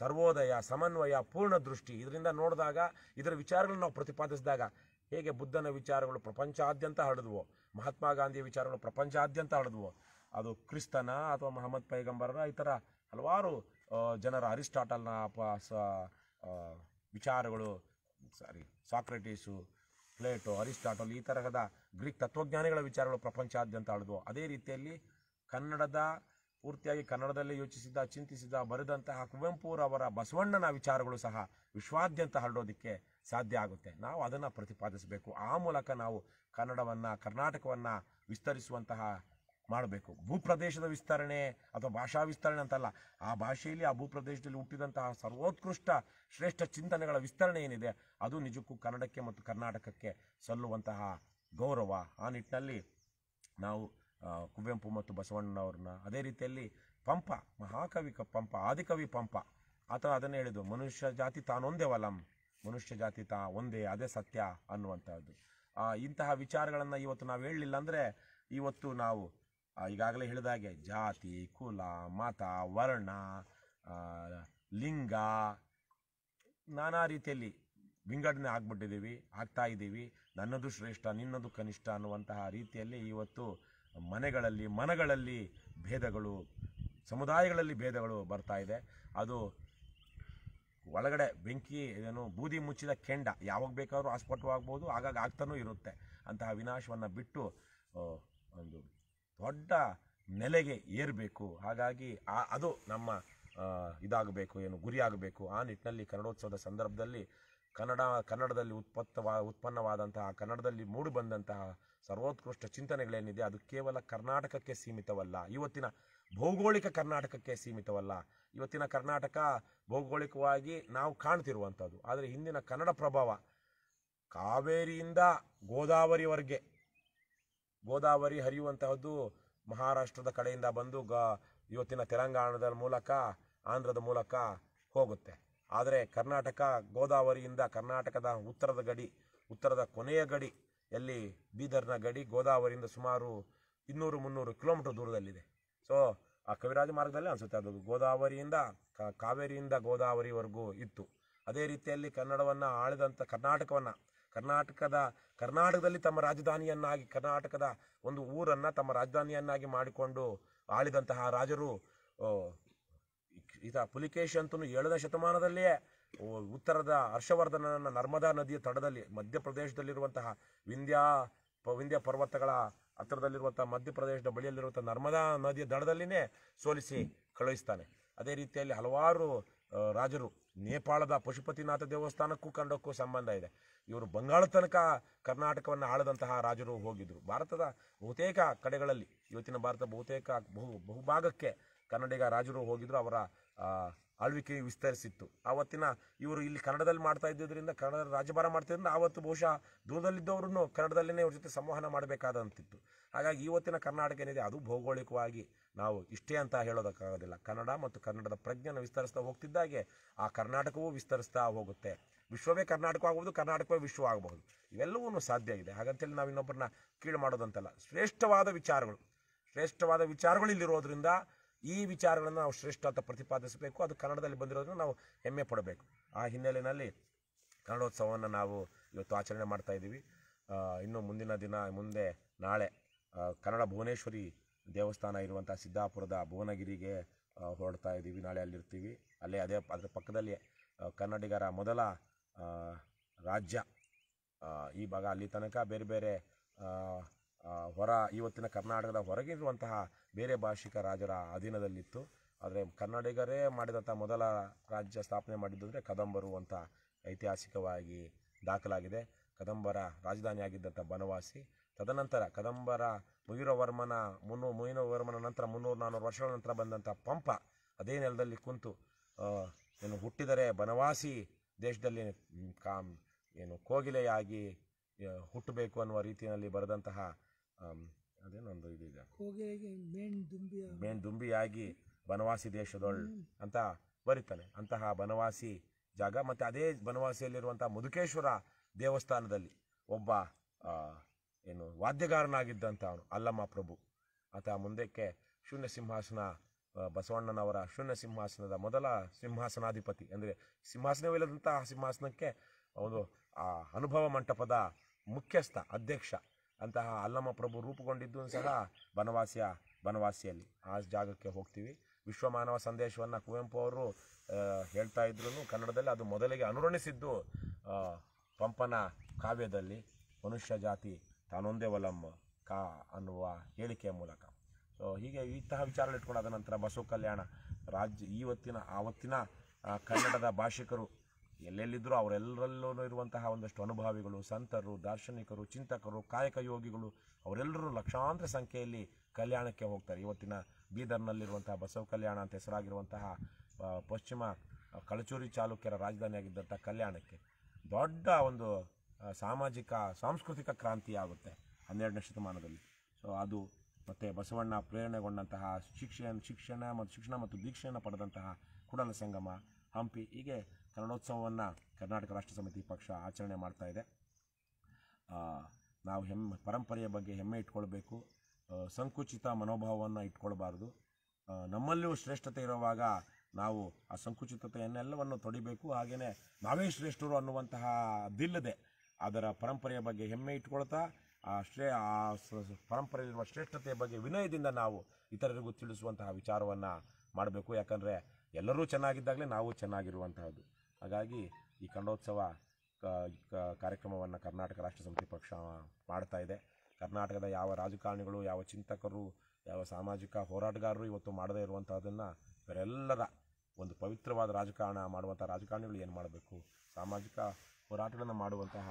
ಸರ್ವೋದಯ ಸಮನ್ವಯ ಪೂರ್ಣ ದೃಷ್ಟಿ ಇದರಿಂದ ನೋಡಿದಾಗ ಇದರ ವಿಚಾರಗಳನ್ನ ನಾವು ಪ್ರತಿಪಾದಿಸಿದಾಗ ಹೇಗೆ ಬುದ್ಧನ ವಿಚಾರಗಳು ಪ್ರಪಂಚಾದ್ಯಂತ ಹರಡಿದ್ವು ಮಹಾತ್ಮ ಗಾಂಧಿಯ ವಿಚಾರಗಳು ಪ್ರಪಂಚಾದ್ಯಂತ ಹರಡಿದ್ವು ಅದು ಕ್ರಿಸ್ತನ ಅಥವಾ ಮಹಮ್ಮದ್ ಪೈಗಂಬರನ ಈ ಥರ ಹಲವಾರು ಜನರ ಅರಿಸ್ಟಾಟಲ್ನ ವಿಚಾರಗಳು ಸಾರಿ ಸಾಕ್ರೆಟಿಸು ಪ್ಲೇಟೋ ಅರಿಸ್ಟಾಟಲ್ ಈ ತರಹದ ಗ್ರೀಕ್ ತತ್ವಜ್ಞಾನಿಗಳ ವಿಚಾರಗಳು ಪ್ರಪಂಚಾದ್ಯಂತ ಹರಡಿದ್ವು ಅದೇ ರೀತಿಯಲ್ಲಿ ಕನ್ನಡದ ಪೂರ್ತಿಯಾಗಿ ಕನ್ನಡದಲ್ಲಿ ಯೋಚಿಸಿದ ಚಿಂತಿಸಿದ ಬರೆದಂತಹ ಕುವೆಂಪುರವರ ಬಸವಣ್ಣನ ವಿಚಾರಗಳು ಸಹ ವಿಶ್ವಾದ್ಯಂತ ಹರಡೋದಕ್ಕೆ ಸಾಧ್ಯ ಆಗುತ್ತೆ ನಾವು ಅದನ್ನು ಪ್ರತಿಪಾದಿಸಬೇಕು ಆ ಮೂಲಕ ನಾವು ಕನ್ನಡವನ್ನು ಕರ್ನಾಟಕವನ್ನು ವಿಸ್ತರಿಸುವಂತಹ ಮಾಡಬೇಕು ಭೂಪ್ರದೇಶದ ವಿಸ್ತರಣೆ ಅಥವಾ ಭಾಷಾ ವಿಸ್ತರಣೆ ಅಂತಲ್ಲ ಆ ಭಾಷೆಯಲ್ಲಿ ಆ ಭೂಪ್ರದೇಶದಲ್ಲಿ ಹುಟ್ಟಿದಂತಹ ಸರ್ವೋತ್ಕೃಷ್ಟ ಶ್ರೇಷ್ಠ ಚಿಂತನೆಗಳ ವಿಸ್ತರಣೆ ಏನಿದೆ ಅದು ನಿಜಕ್ಕೂ ಕನ್ನಡಕ್ಕೆ ಮತ್ತು ಕರ್ನಾಟಕಕ್ಕೆ ಸಲ್ಲುವಂತಹ ಗೌರವ ಆ ನಿಟ್ಟಿನಲ್ಲಿ ನಾವು ಕುವೆಂಪು ಮತ್ತು ಬಸವಣ್ಣನವ್ರನ್ನ ಅದೇ ರೀತಿಯಲ್ಲಿ ಪಂಪ ಮಹಾಕವಿ ಕ ಪಂಪ ಆದಿಕವಿ ಪಂಪ ಆತ ಅದನ್ನೇ ಹೇಳಿದ್ದು ಮನುಷ್ಯ ಜಾತಿ ತಾನೊಂದೇ ವಲಂ ಮನುಷ್ಯ ಜಾತಿ ತಾ ಒಂದೇ ಅದೇ ಸತ್ಯ ಅನ್ನುವಂಥದ್ದು ಇಂತಹ ವಿಚಾರಗಳನ್ನು ಇವತ್ತು ನಾವು ಹೇಳಲಿಲ್ಲ ಅಂದರೆ ಇವತ್ತು ನಾವು ಈಗಾಗಲೇ ಹೇಳಿದಾಗೆ ಜಾತಿ ಕುಲ ಮತ ವರ್ಣ ಲಿಂಗ ನಾನಾ ರೀತಿಯಲ್ಲಿ ವಿಂಗಡಣೆ ಆಗ್ಬಿಟ್ಟಿದ್ದೀವಿ ಆಗ್ತಾ ಇದ್ದೀವಿ ನನ್ನದು ಶ್ರೇಷ್ಠ ನಿನ್ನದು ಕನಿಷ್ಠ ಅನ್ನುವಂತಹ ರೀತಿಯಲ್ಲಿ ಇವತ್ತು ಮನೆಗಳಲ್ಲಿ ಮನಗಳಲ್ಲಿ ಭೇದಗಳು ಸಮುದಾಯಗಳಲ್ಲಿ ಭೇದಗಳು ಬರ್ತಾ ಇದೆ ಅದು ಒಳಗಡೆ ಬೆಂಕಿ ಏನು ಬೂದಿ ಮುಚ್ಚಿದ ಕೆಂಡ ಯಾವಾಗ ಬೇಕಾದರೂ ಆಗ್ಬೋದು ಆಗಾಗ ಆಗ್ತಾನೂ ಇರುತ್ತೆ ಅಂತಹ ವಿನಾಶವನ್ನು ಬಿಟ್ಟು ಒಂದು ದೊಡ್ಡ ನೆಲೆಗೆ ಏರಬೇಕು ಹಾಗಾಗಿ ಆ ಅದು ನಮ್ಮ ಇದಾಗಬೇಕು ಏನು ಗುರಿಯಾಗಬೇಕು ಆ ನಿಟ್ಟಿನಲ್ಲಿ ಕನ್ನಡೋತ್ಸವದ ಸಂದರ್ಭದಲ್ಲಿ ಕನ್ನಡ ಕನ್ನಡದಲ್ಲಿ ಉತ್ಪತ್ತವಾ ಉತ್ಪನ್ನವಾದಂತಹ ಕನ್ನಡದಲ್ಲಿ ಮೂಡಿಬಂದಂತಹ ಸರ್ವೋತ್ಕೃಷ್ಟ ಚಿಂತನೆಗಳೇನಿದೆ ಅದು ಕೇವಲ ಕರ್ನಾಟಕಕ್ಕೆ ಸೀಮಿತವಲ್ಲ ಇವತ್ತಿನ ಭೌಗೋಳಿಕ ಕರ್ನಾಟಕಕ್ಕೆ ಸೀಮಿತವಲ್ಲ ಇವತ್ತಿನ ಕರ್ನಾಟಕ ಭೌಗೋಳಿಕವಾಗಿ ನಾವು ಕಾಣ್ತಿರುವಂಥದ್ದು ಆದರೆ ಹಿಂದಿನ ಕನ್ನಡ ಪ್ರಭಾವ ಕಾವೇರಿಯಿಂದ ಗೋದಾವರಿವರೆಗೆ ಗೋದಾವರಿ ಹರಿಯುವಂತಹದ್ದು ಮಹಾರಾಷ್ಟ್ರದ ಕಡೆಯಿಂದ ಬಂದು ಗ ಇವತ್ತಿನ ತೆಲಂಗಾಣದ ಮೂಲಕ ಆಂಧ್ರದ ಮೂಲಕ ಹೋಗುತ್ತೆ ಆದರೆ ಕರ್ನಾಟಕ ಗೋದಾವರಿಯಿಂದ ಕರ್ನಾಟಕದ ಉತ್ತರದ ಗಡಿ ಉತ್ತರದ ಕೊನೆಯ ಗಡಿ ಎಲ್ಲಿ ಬೀದರ್ನ ಗಡಿ ಗೋದಾವರಿಯಿಂದ ಸುಮಾರು ಇನ್ನೂರು ಮುನ್ನೂರು ಕಿಲೋಮೀಟರ್ ದೂರದಲ್ಲಿದೆ ಸೊ ಆ ಕವಿರಾಜ ಮಾರ್ಗದಲ್ಲೇ ಅನಿಸುತ್ತೆ ಅದು ಗೋದಾವರಿಯಿಂದ ಕಾವೇರಿಯಿಂದ ಗೋದಾವರಿವರೆಗೂ ಇತ್ತು ಅದೇ ರೀತಿಯಲ್ಲಿ ಕನ್ನಡವನ್ನು ಆಳಿದಂಥ ಕರ್ನಾಟಕವನ್ನು ಕರ್ನಾಟಕದ ಕರ್ನಾಟಕದಲ್ಲಿ ತಮ್ಮ ರಾಜಧಾನಿಯನ್ನಾಗಿ ಕರ್ನಾಟಕದ ಒಂದು ಊರನ್ನು ತಮ್ಮ ರಾಜಧಾನಿಯನ್ನಾಗಿ ಮಾಡಿಕೊಂಡು ಆಳಿದಂತಹ ರಾಜರು ಈತ ಪುಲಿಕೇಶಿ ಅಂತೂ ಏಳನೇ ಶತಮಾನದಲ್ಲಿಯೇ ಉತ್ತರದ ಹರ್ಷವರ್ಧನನ ನರ್ಮದಾ ನದಿಯ ತಡದಲ್ಲಿ ಮಧ್ಯಪ್ರದೇಶದಲ್ಲಿರುವಂತಹ ವಿಂಧ್ಯಾ ವಿಂಧ್ಯ ಪರ್ವತಗಳ ಹತ್ತಿರದಲ್ಲಿರುವಂಥ ಮಧ್ಯಪ್ರದೇಶದ ಬಳಿಯಲ್ಲಿರುವಂಥ ನರ್ಮದಾ ನದಿಯ ದಡದಲ್ಲಿನೇ ಸೋಲಿಸಿ ಕಳುಹಿಸ್ತಾನೆ ಅದೇ ರೀತಿಯಲ್ಲಿ ಹಲವಾರು ರಾಜರು ನೇಪಾಳದ ಪಶುಪತಿನಾಥ ದೇವಸ್ಥಾನಕ್ಕೂ ಕಂಡಕ್ಕೂ ಸಂಬಂಧ ಇದೆ ಇವರು ಬಂಗಾಳ ತನಕ ಕರ್ನಾಟಕವನ್ನು ಆಳದಂತಹ ರಾಜರು ಹೋಗಿದ್ರು ಭಾರತದ ಬಹುತೇಕ ಕಡೆಗಳಲ್ಲಿ ಇವತ್ತಿನ ಭಾರತ ಬಹುತೇಕ ಬಹು ಬಹುಭಾಗಕ್ಕೆ ಕನ್ನಡಿಗ ರಾಜರು ಹೋಗಿದ್ರು ಅವರ ಆಳ್ವಿಕೆ ವಿಸ್ತರಿಸಿತ್ತು ಆವತ್ತಿನ ಇವರು ಇಲ್ಲಿ ಕನ್ನಡದಲ್ಲಿ ಮಾಡ್ತಾ ಇದ್ದುದರಿಂದ ಕನ್ನಡ ರಾಜಭಾರ ಮಾಡ್ತಿದ್ದರಿಂದ ಆವತ್ತು ಬಹುಶಃ ದೂರದಲ್ಲಿದ್ದವ್ರನ್ನು ಕನ್ನಡದಲ್ಲೇ ಇವ್ರ ಜೊತೆ ಸಂವಹನ ಮಾಡಬೇಕಾದಂತಿತ್ತು ಹಾಗಾಗಿ ಇವತ್ತಿನ ಕರ್ನಾಟಕ ಏನಿದೆ ಅದು ಭೌಗೋಳಿಕವಾಗಿ ನಾವು ಇಷ್ಟೇ ಅಂತ ಹೇಳೋದಕ್ಕಾಗೋದಿಲ್ಲ ಕನ್ನಡ ಮತ್ತು ಕನ್ನಡದ ಪ್ರಜ್ಞೆಯನ್ನು ವಿಸ್ತರಿಸ್ತಾ ಹೋಗ್ತಿದ್ದಾಗೆ ಆ ಕರ್ನಾಟಕವೂ ವಿಸ್ತರಿಸ್ತಾ ಹೋಗುತ್ತೆ ವಿಶ್ವವೇ ಕರ್ನಾಟಕ ಆಗ್ಬೋದು ಕರ್ನಾಟಕವೇ ವಿಶ್ವ ಆಗಬಹುದು ಇವೆಲ್ಲವೂ ಸಾಧ್ಯ ಇದೆ ಹಾಗಂತೇಳಿ ನಾವು ಇನ್ನೊಬ್ಬರನ್ನ ಕೀಳು ಮಾಡೋದಂತಲ್ಲ ಶ್ರೇಷ್ಠವಾದ ವಿಚಾರಗಳು ಶ್ರೇಷ್ಠವಾದ ವಿಚಾರಗಳು ಇಲ್ಲಿರೋದ್ರಿಂದ ಈ ವಿಚಾರಗಳನ್ನು ನಾವು ಶ್ರೇಷ್ಠ ಅಂತ ಪ್ರತಿಪಾದಿಸಬೇಕು ಅದು ಕನ್ನಡದಲ್ಲಿ ಬಂದಿರೋದನ್ನು ನಾವು ಹೆಮ್ಮೆ ಪಡಬೇಕು ಆ ಹಿನ್ನೆಲೆಯಲ್ಲಿ ಕನ್ನಡೋತ್ಸವವನ್ನು ನಾವು ಇವತ್ತು ಆಚರಣೆ ಮಾಡ್ತಾ ಇದ್ದೀವಿ ಇನ್ನು ಮುಂದಿನ ದಿನ ಮುಂದೆ ನಾಳೆ ಕನ್ನಡ ಭುವನೇಶ್ವರಿ ದೇವಸ್ಥಾನ ಇರುವಂಥ ಸಿದ್ದಾಪುರದ ಭುವನಗಿರಿಗೆ ಹೊರಡ್ತಾ ಇದ್ದೀವಿ ನಾಳೆ ಅಲ್ಲಿರ್ತೀವಿ ಅಲ್ಲಿ ಅದೇ ಅದರ ಪಕ್ಕದಲ್ಲಿ ಕನ್ನಡಿಗರ ಮೊದಲ ರಾಜ್ಯ ಈ ಭಾಗ ಅಲ್ಲಿ ತನಕ ಬೇರೆ ಬೇರೆ ಹೊರ ಇವತ್ತಿನ ಕರ್ನಾಟಕದ ಹೊರಗಿರುವಂತಹ ಬೇರೆ ಭಾಷಿಕ ರಾಜರ ಅಧೀನದಲ್ಲಿತ್ತು ಆದರೆ ಕನ್ನಡಿಗರೇ ಮಾಡಿದಂಥ ಮೊದಲ ರಾಜ್ಯ ಸ್ಥಾಪನೆ ಮಾಡಿದ್ದು ಕದಂಬರು ಅಂತ ಐತಿಹಾಸಿಕವಾಗಿ ದಾಖಲಾಗಿದೆ ಕದಂಬರ ರಾಜಧಾನಿಯಾಗಿದ್ದಂಥ ಬನವಾಸಿ ತದನಂತರ ಕದಂಬರ ಮುಯೂರವರ್ಮನ ಮುನ್ನೂ ಮುಯೂರವರ್ಮನ ನಂತರ ಮುನ್ನೂರು ನಾನ್ನೂರು ವರ್ಷಗಳ ನಂತರ ಬಂದಂಥ ಪಂಪ ಅದೇ ನೆಲದಲ್ಲಿ ಕುಂತು ಏನು ಹುಟ್ಟಿದರೆ ಬನವಾಸಿ ದೇಶದಲ್ಲಿ ಕಾಮ್ ಏನು ಕೋಗಿಲೆಯಾಗಿ ಹುಟ್ಟಬೇಕು ಅನ್ನುವ ರೀತಿಯಲ್ಲಿ ಬರೆದಂತಹ ಅದೇನೊಂದು ಇದಿದೆ ಮೇನ್ ಮೇಣ್ ದುಂಬಿಯಾಗಿ ಬನವಾಸಿ ದೇಶದೊಳ್ ಅಂತ ಬರೀತಾನೆ ಅಂತಹ ಬನವಾಸಿ ಜಾಗ ಮತ್ತು ಅದೇ ಬನವಾಸಿಯಲ್ಲಿರುವಂಥ ಮುದುಕೇಶ್ವರ ದೇವಸ್ಥಾನದಲ್ಲಿ ಒಬ್ಬ ಏನು ವಾದ್ಯಗಾರನಾಗಿದ್ದಂಥ ಅವನು ಅಲ್ಲಮ್ಮ ಪ್ರಭು ಆತ ಮುಂದಕ್ಕೆ ಶೂನ್ಯ ಸಿಂಹಾಸನ ಬಸವಣ್ಣನವರ ಶೂನ್ಯ ಸಿಂಹಾಸನದ ಮೊದಲ ಸಿಂಹಾಸನಾಧಿಪತಿ ಅಂದರೆ ಸಿಂಹಾಸನವಿಲ್ಲದಂತಹ ಸಿಂಹಾಸನಕ್ಕೆ ಒಂದು ಅನುಭವ ಮಂಟಪದ ಮುಖ್ಯಸ್ಥ ಅಧ್ಯಕ್ಷ ಅಂತಹ ಅಲ್ಲಮ್ಮ ಪ್ರಭು ರೂಪುಗೊಂಡಿದ್ದು ಸಹ ಬನವಾಸಿಯ ಬನವಾಸಿಯಲ್ಲಿ ಆ ಜಾಗಕ್ಕೆ ಹೋಗ್ತೀವಿ ವಿಶ್ವಮಾನವ ಸಂದೇಶವನ್ನು ಕುವೆಂಪು ಅವರು ಹೇಳ್ತಾ ಇದ್ರು ಕನ್ನಡದಲ್ಲಿ ಅದು ಮೊದಲಿಗೆ ಅನುರಣಿಸಿದ್ದು ಪಂಪನ ಕಾವ್ಯದಲ್ಲಿ ಮನುಷ್ಯ ಜಾತಿ ತಾನೊಂದೇ ಒಲಂ ಕಾ ಅನ್ನುವ ಹೇಳಿಕೆಯ ಮೂಲಕ ಸೊ ಹೀಗೆ ಇಂತಹ ವಿಚಾರಗಳು ಇಟ್ಕೊಂಡಾದ ನಂತರ ಬಸವ ಕಲ್ಯಾಣ ರಾಜ್ಯ ಇವತ್ತಿನ ಆವತ್ತಿನ ಕನ್ನಡದ ಭಾಷಿಕರು ಎಲ್ಲೆಲ್ಲಿದ್ದರೂ ಅವರೆಲ್ಲರಲ್ಲೂ ಇರುವಂತಹ ಒಂದಷ್ಟು ಅನುಭವಿಗಳು ಸಂತರು ದಾರ್ಶನಿಕರು ಚಿಂತಕರು ಕಾಯಕ ಯೋಗಿಗಳು ಅವರೆಲ್ಲರೂ ಲಕ್ಷಾಂತರ ಸಂಖ್ಯೆಯಲ್ಲಿ ಕಲ್ಯಾಣಕ್ಕೆ ಹೋಗ್ತಾರೆ ಇವತ್ತಿನ ಬೀದರ್ನಲ್ಲಿರುವಂತಹ ಬಸವ ಕಲ್ಯಾಣ ಅಂತ ಹೆಸರಾಗಿರುವಂತಹ ಪಶ್ಚಿಮ ಕಳಚೂರಿ ಚಾಲುಕ್ಯರ ರಾಜಧಾನಿಯಾಗಿದ್ದಂಥ ಕಲ್ಯಾಣಕ್ಕೆ ದೊಡ್ಡ ಒಂದು ಸಾಮಾಜಿಕ ಸಾಂಸ್ಕೃತಿಕ ಕ್ರಾಂತಿ ಆಗುತ್ತೆ ಹನ್ನೆರಡನೇ ಶತಮಾನದಲ್ಲಿ ಸೊ ಅದು ಮತ್ತು ಬಸವಣ್ಣ ಪ್ರೇರಣೆಗೊಂಡಂತಹ ಶಿಕ್ಷಣ ಶಿಕ್ಷಣ ಮತ್ತು ಶಿಕ್ಷಣ ಮತ್ತು ದೀಕ್ಷೆಯನ್ನು ಪಡೆದಂತಹ ಕುಡಲ ಸಂಗಮ ಹಂಪಿ ಹೀಗೆ ಕನ್ನಡೋತ್ಸವವನ್ನು ಕರ್ನಾಟಕ ರಾಷ್ಟ್ರ ಸಮಿತಿ ಪಕ್ಷ ಆಚರಣೆ ಮಾಡ್ತಾ ಇದೆ ನಾವು ಹೆಮ್ಮೆ ಪರಂಪರೆಯ ಬಗ್ಗೆ ಹೆಮ್ಮೆ ಇಟ್ಕೊಳ್ಬೇಕು ಸಂಕುಚಿತ ಮನೋಭಾವವನ್ನು ಇಟ್ಕೊಳ್ಬಾರ್ದು ನಮ್ಮಲ್ಲಿಯೂ ಶ್ರೇಷ್ಠತೆ ಇರುವಾಗ ನಾವು ಆ ಸಂಕುಚಿತತೆಯನ್ನೆಲ್ಲವನ್ನು ತೊಡಿಬೇಕು ಹಾಗೆಯೇ ನಾವೇ ಶ್ರೇಷ್ಠರು ಅನ್ನುವಂತಹ ದಿಲ್ಲದೆ ಅದರ ಪರಂಪರೆಯ ಬಗ್ಗೆ ಹೆಮ್ಮೆ ಇಟ್ಕೊಳ್ತಾ ಆ ಶ್ರೇ ಆ ಪರಂಪರೆಯಲ್ಲಿರುವ ಶ್ರೇಷ್ಠತೆಯ ಬಗ್ಗೆ ವಿನಯದಿಂದ ನಾವು ಇತರರಿಗೂ ತಿಳಿಸುವಂತಹ ವಿಚಾರವನ್ನು ಮಾಡಬೇಕು ಯಾಕಂದರೆ ಎಲ್ಲರೂ ಚೆನ್ನಾಗಿದ್ದಾಗಲೇ ನಾವು ಚೆನ್ನಾಗಿರುವಂತಹದ್ದು ಹಾಗಾಗಿ ಈ ಖಂಡೋತ್ಸವ ಕಾರ್ಯಕ್ರಮವನ್ನು ಕರ್ನಾಟಕ ರಾಷ್ಟ್ರ ಸಮಿತಿ ಪಕ್ಷ ಮಾಡ್ತಾ ಇದೆ ಕರ್ನಾಟಕದ ಯಾವ ರಾಜಕಾರಣಿಗಳು ಯಾವ ಚಿಂತಕರು ಯಾವ ಸಾಮಾಜಿಕ ಹೋರಾಟಗಾರರು ಇವತ್ತು ಮಾಡದೇ ಇರುವಂಥದ್ದನ್ನು ಇವರೆಲ್ಲರ ಒಂದು ಪವಿತ್ರವಾದ ರಾಜಕಾರಣ ಮಾಡುವಂಥ ರಾಜಕಾರಣಿಗಳು ಏನು ಮಾಡಬೇಕು ಸಾಮಾಜಿಕ ಹೋರಾಟಗಳನ್ನು ಮಾಡುವಂತಹ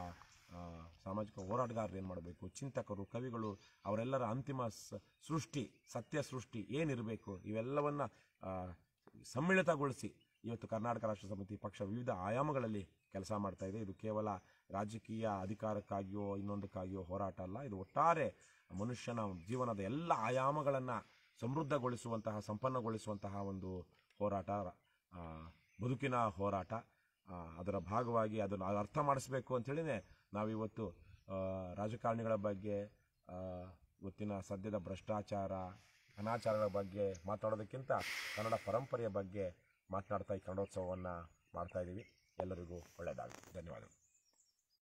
ಸಾಮಾಜಿಕ ಹೋರಾಟಗಾರರು ಏನು ಮಾಡಬೇಕು ಚಿಂತಕರು ಕವಿಗಳು ಅವರೆಲ್ಲರ ಅಂತಿಮ ಸೃಷ್ಟಿ ಸತ್ಯ ಸೃಷ್ಟಿ ಏನಿರಬೇಕು ಇವೆಲ್ಲವನ್ನು ಸಮ್ಮಿಳಿತಗೊಳಿಸಿ ಇವತ್ತು ಕರ್ನಾಟಕ ರಾಷ್ಟ್ರ ಸಮಿತಿ ಪಕ್ಷ ವಿವಿಧ ಆಯಾಮಗಳಲ್ಲಿ ಕೆಲಸ ಮಾಡ್ತಾ ಇದೆ ಇದು ಕೇವಲ ರಾಜಕೀಯ ಅಧಿಕಾರಕ್ಕಾಗಿಯೋ ಇನ್ನೊಂದಕ್ಕಾಗಿಯೋ ಹೋರಾಟ ಅಲ್ಲ ಇದು ಒಟ್ಟಾರೆ ಮನುಷ್ಯನ ಜೀವನದ ಎಲ್ಲ ಆಯಾಮಗಳನ್ನು ಸಮೃದ್ಧಗೊಳಿಸುವಂತಹ ಸಂಪನ್ನಗೊಳಿಸುವಂತಹ ಒಂದು ಹೋರಾಟ ಬದುಕಿನ ಹೋರಾಟ ಅದರ ಭಾಗವಾಗಿ ಅದನ್ನು ಅರ್ಥ ಮಾಡಿಸ್ಬೇಕು ಅಂಥೇಳಿನೇ ನಾವಿವತ್ತು ರಾಜಕಾರಣಿಗಳ ಬಗ್ಗೆ ಇವತ್ತಿನ ಸದ್ಯದ ಭ್ರಷ್ಟಾಚಾರ ಅನಾಚಾರಗಳ ಬಗ್ಗೆ ಮಾತಾಡೋದಕ್ಕಿಂತ ಕನ್ನಡ ಪರಂಪರೆಯ ಬಗ್ಗೆ ಮಾತನಾಡ್ತಾ ಈ ಕನ್ನಡೋತ್ಸವವನ್ನು ಮಾಡ್ತಾಯಿದ್ದೀವಿ ಎಲ್ಲರಿಗೂ ಒಳ್ಳೆಯದಾಗಲಿ ಧನ್ಯವಾದಗಳು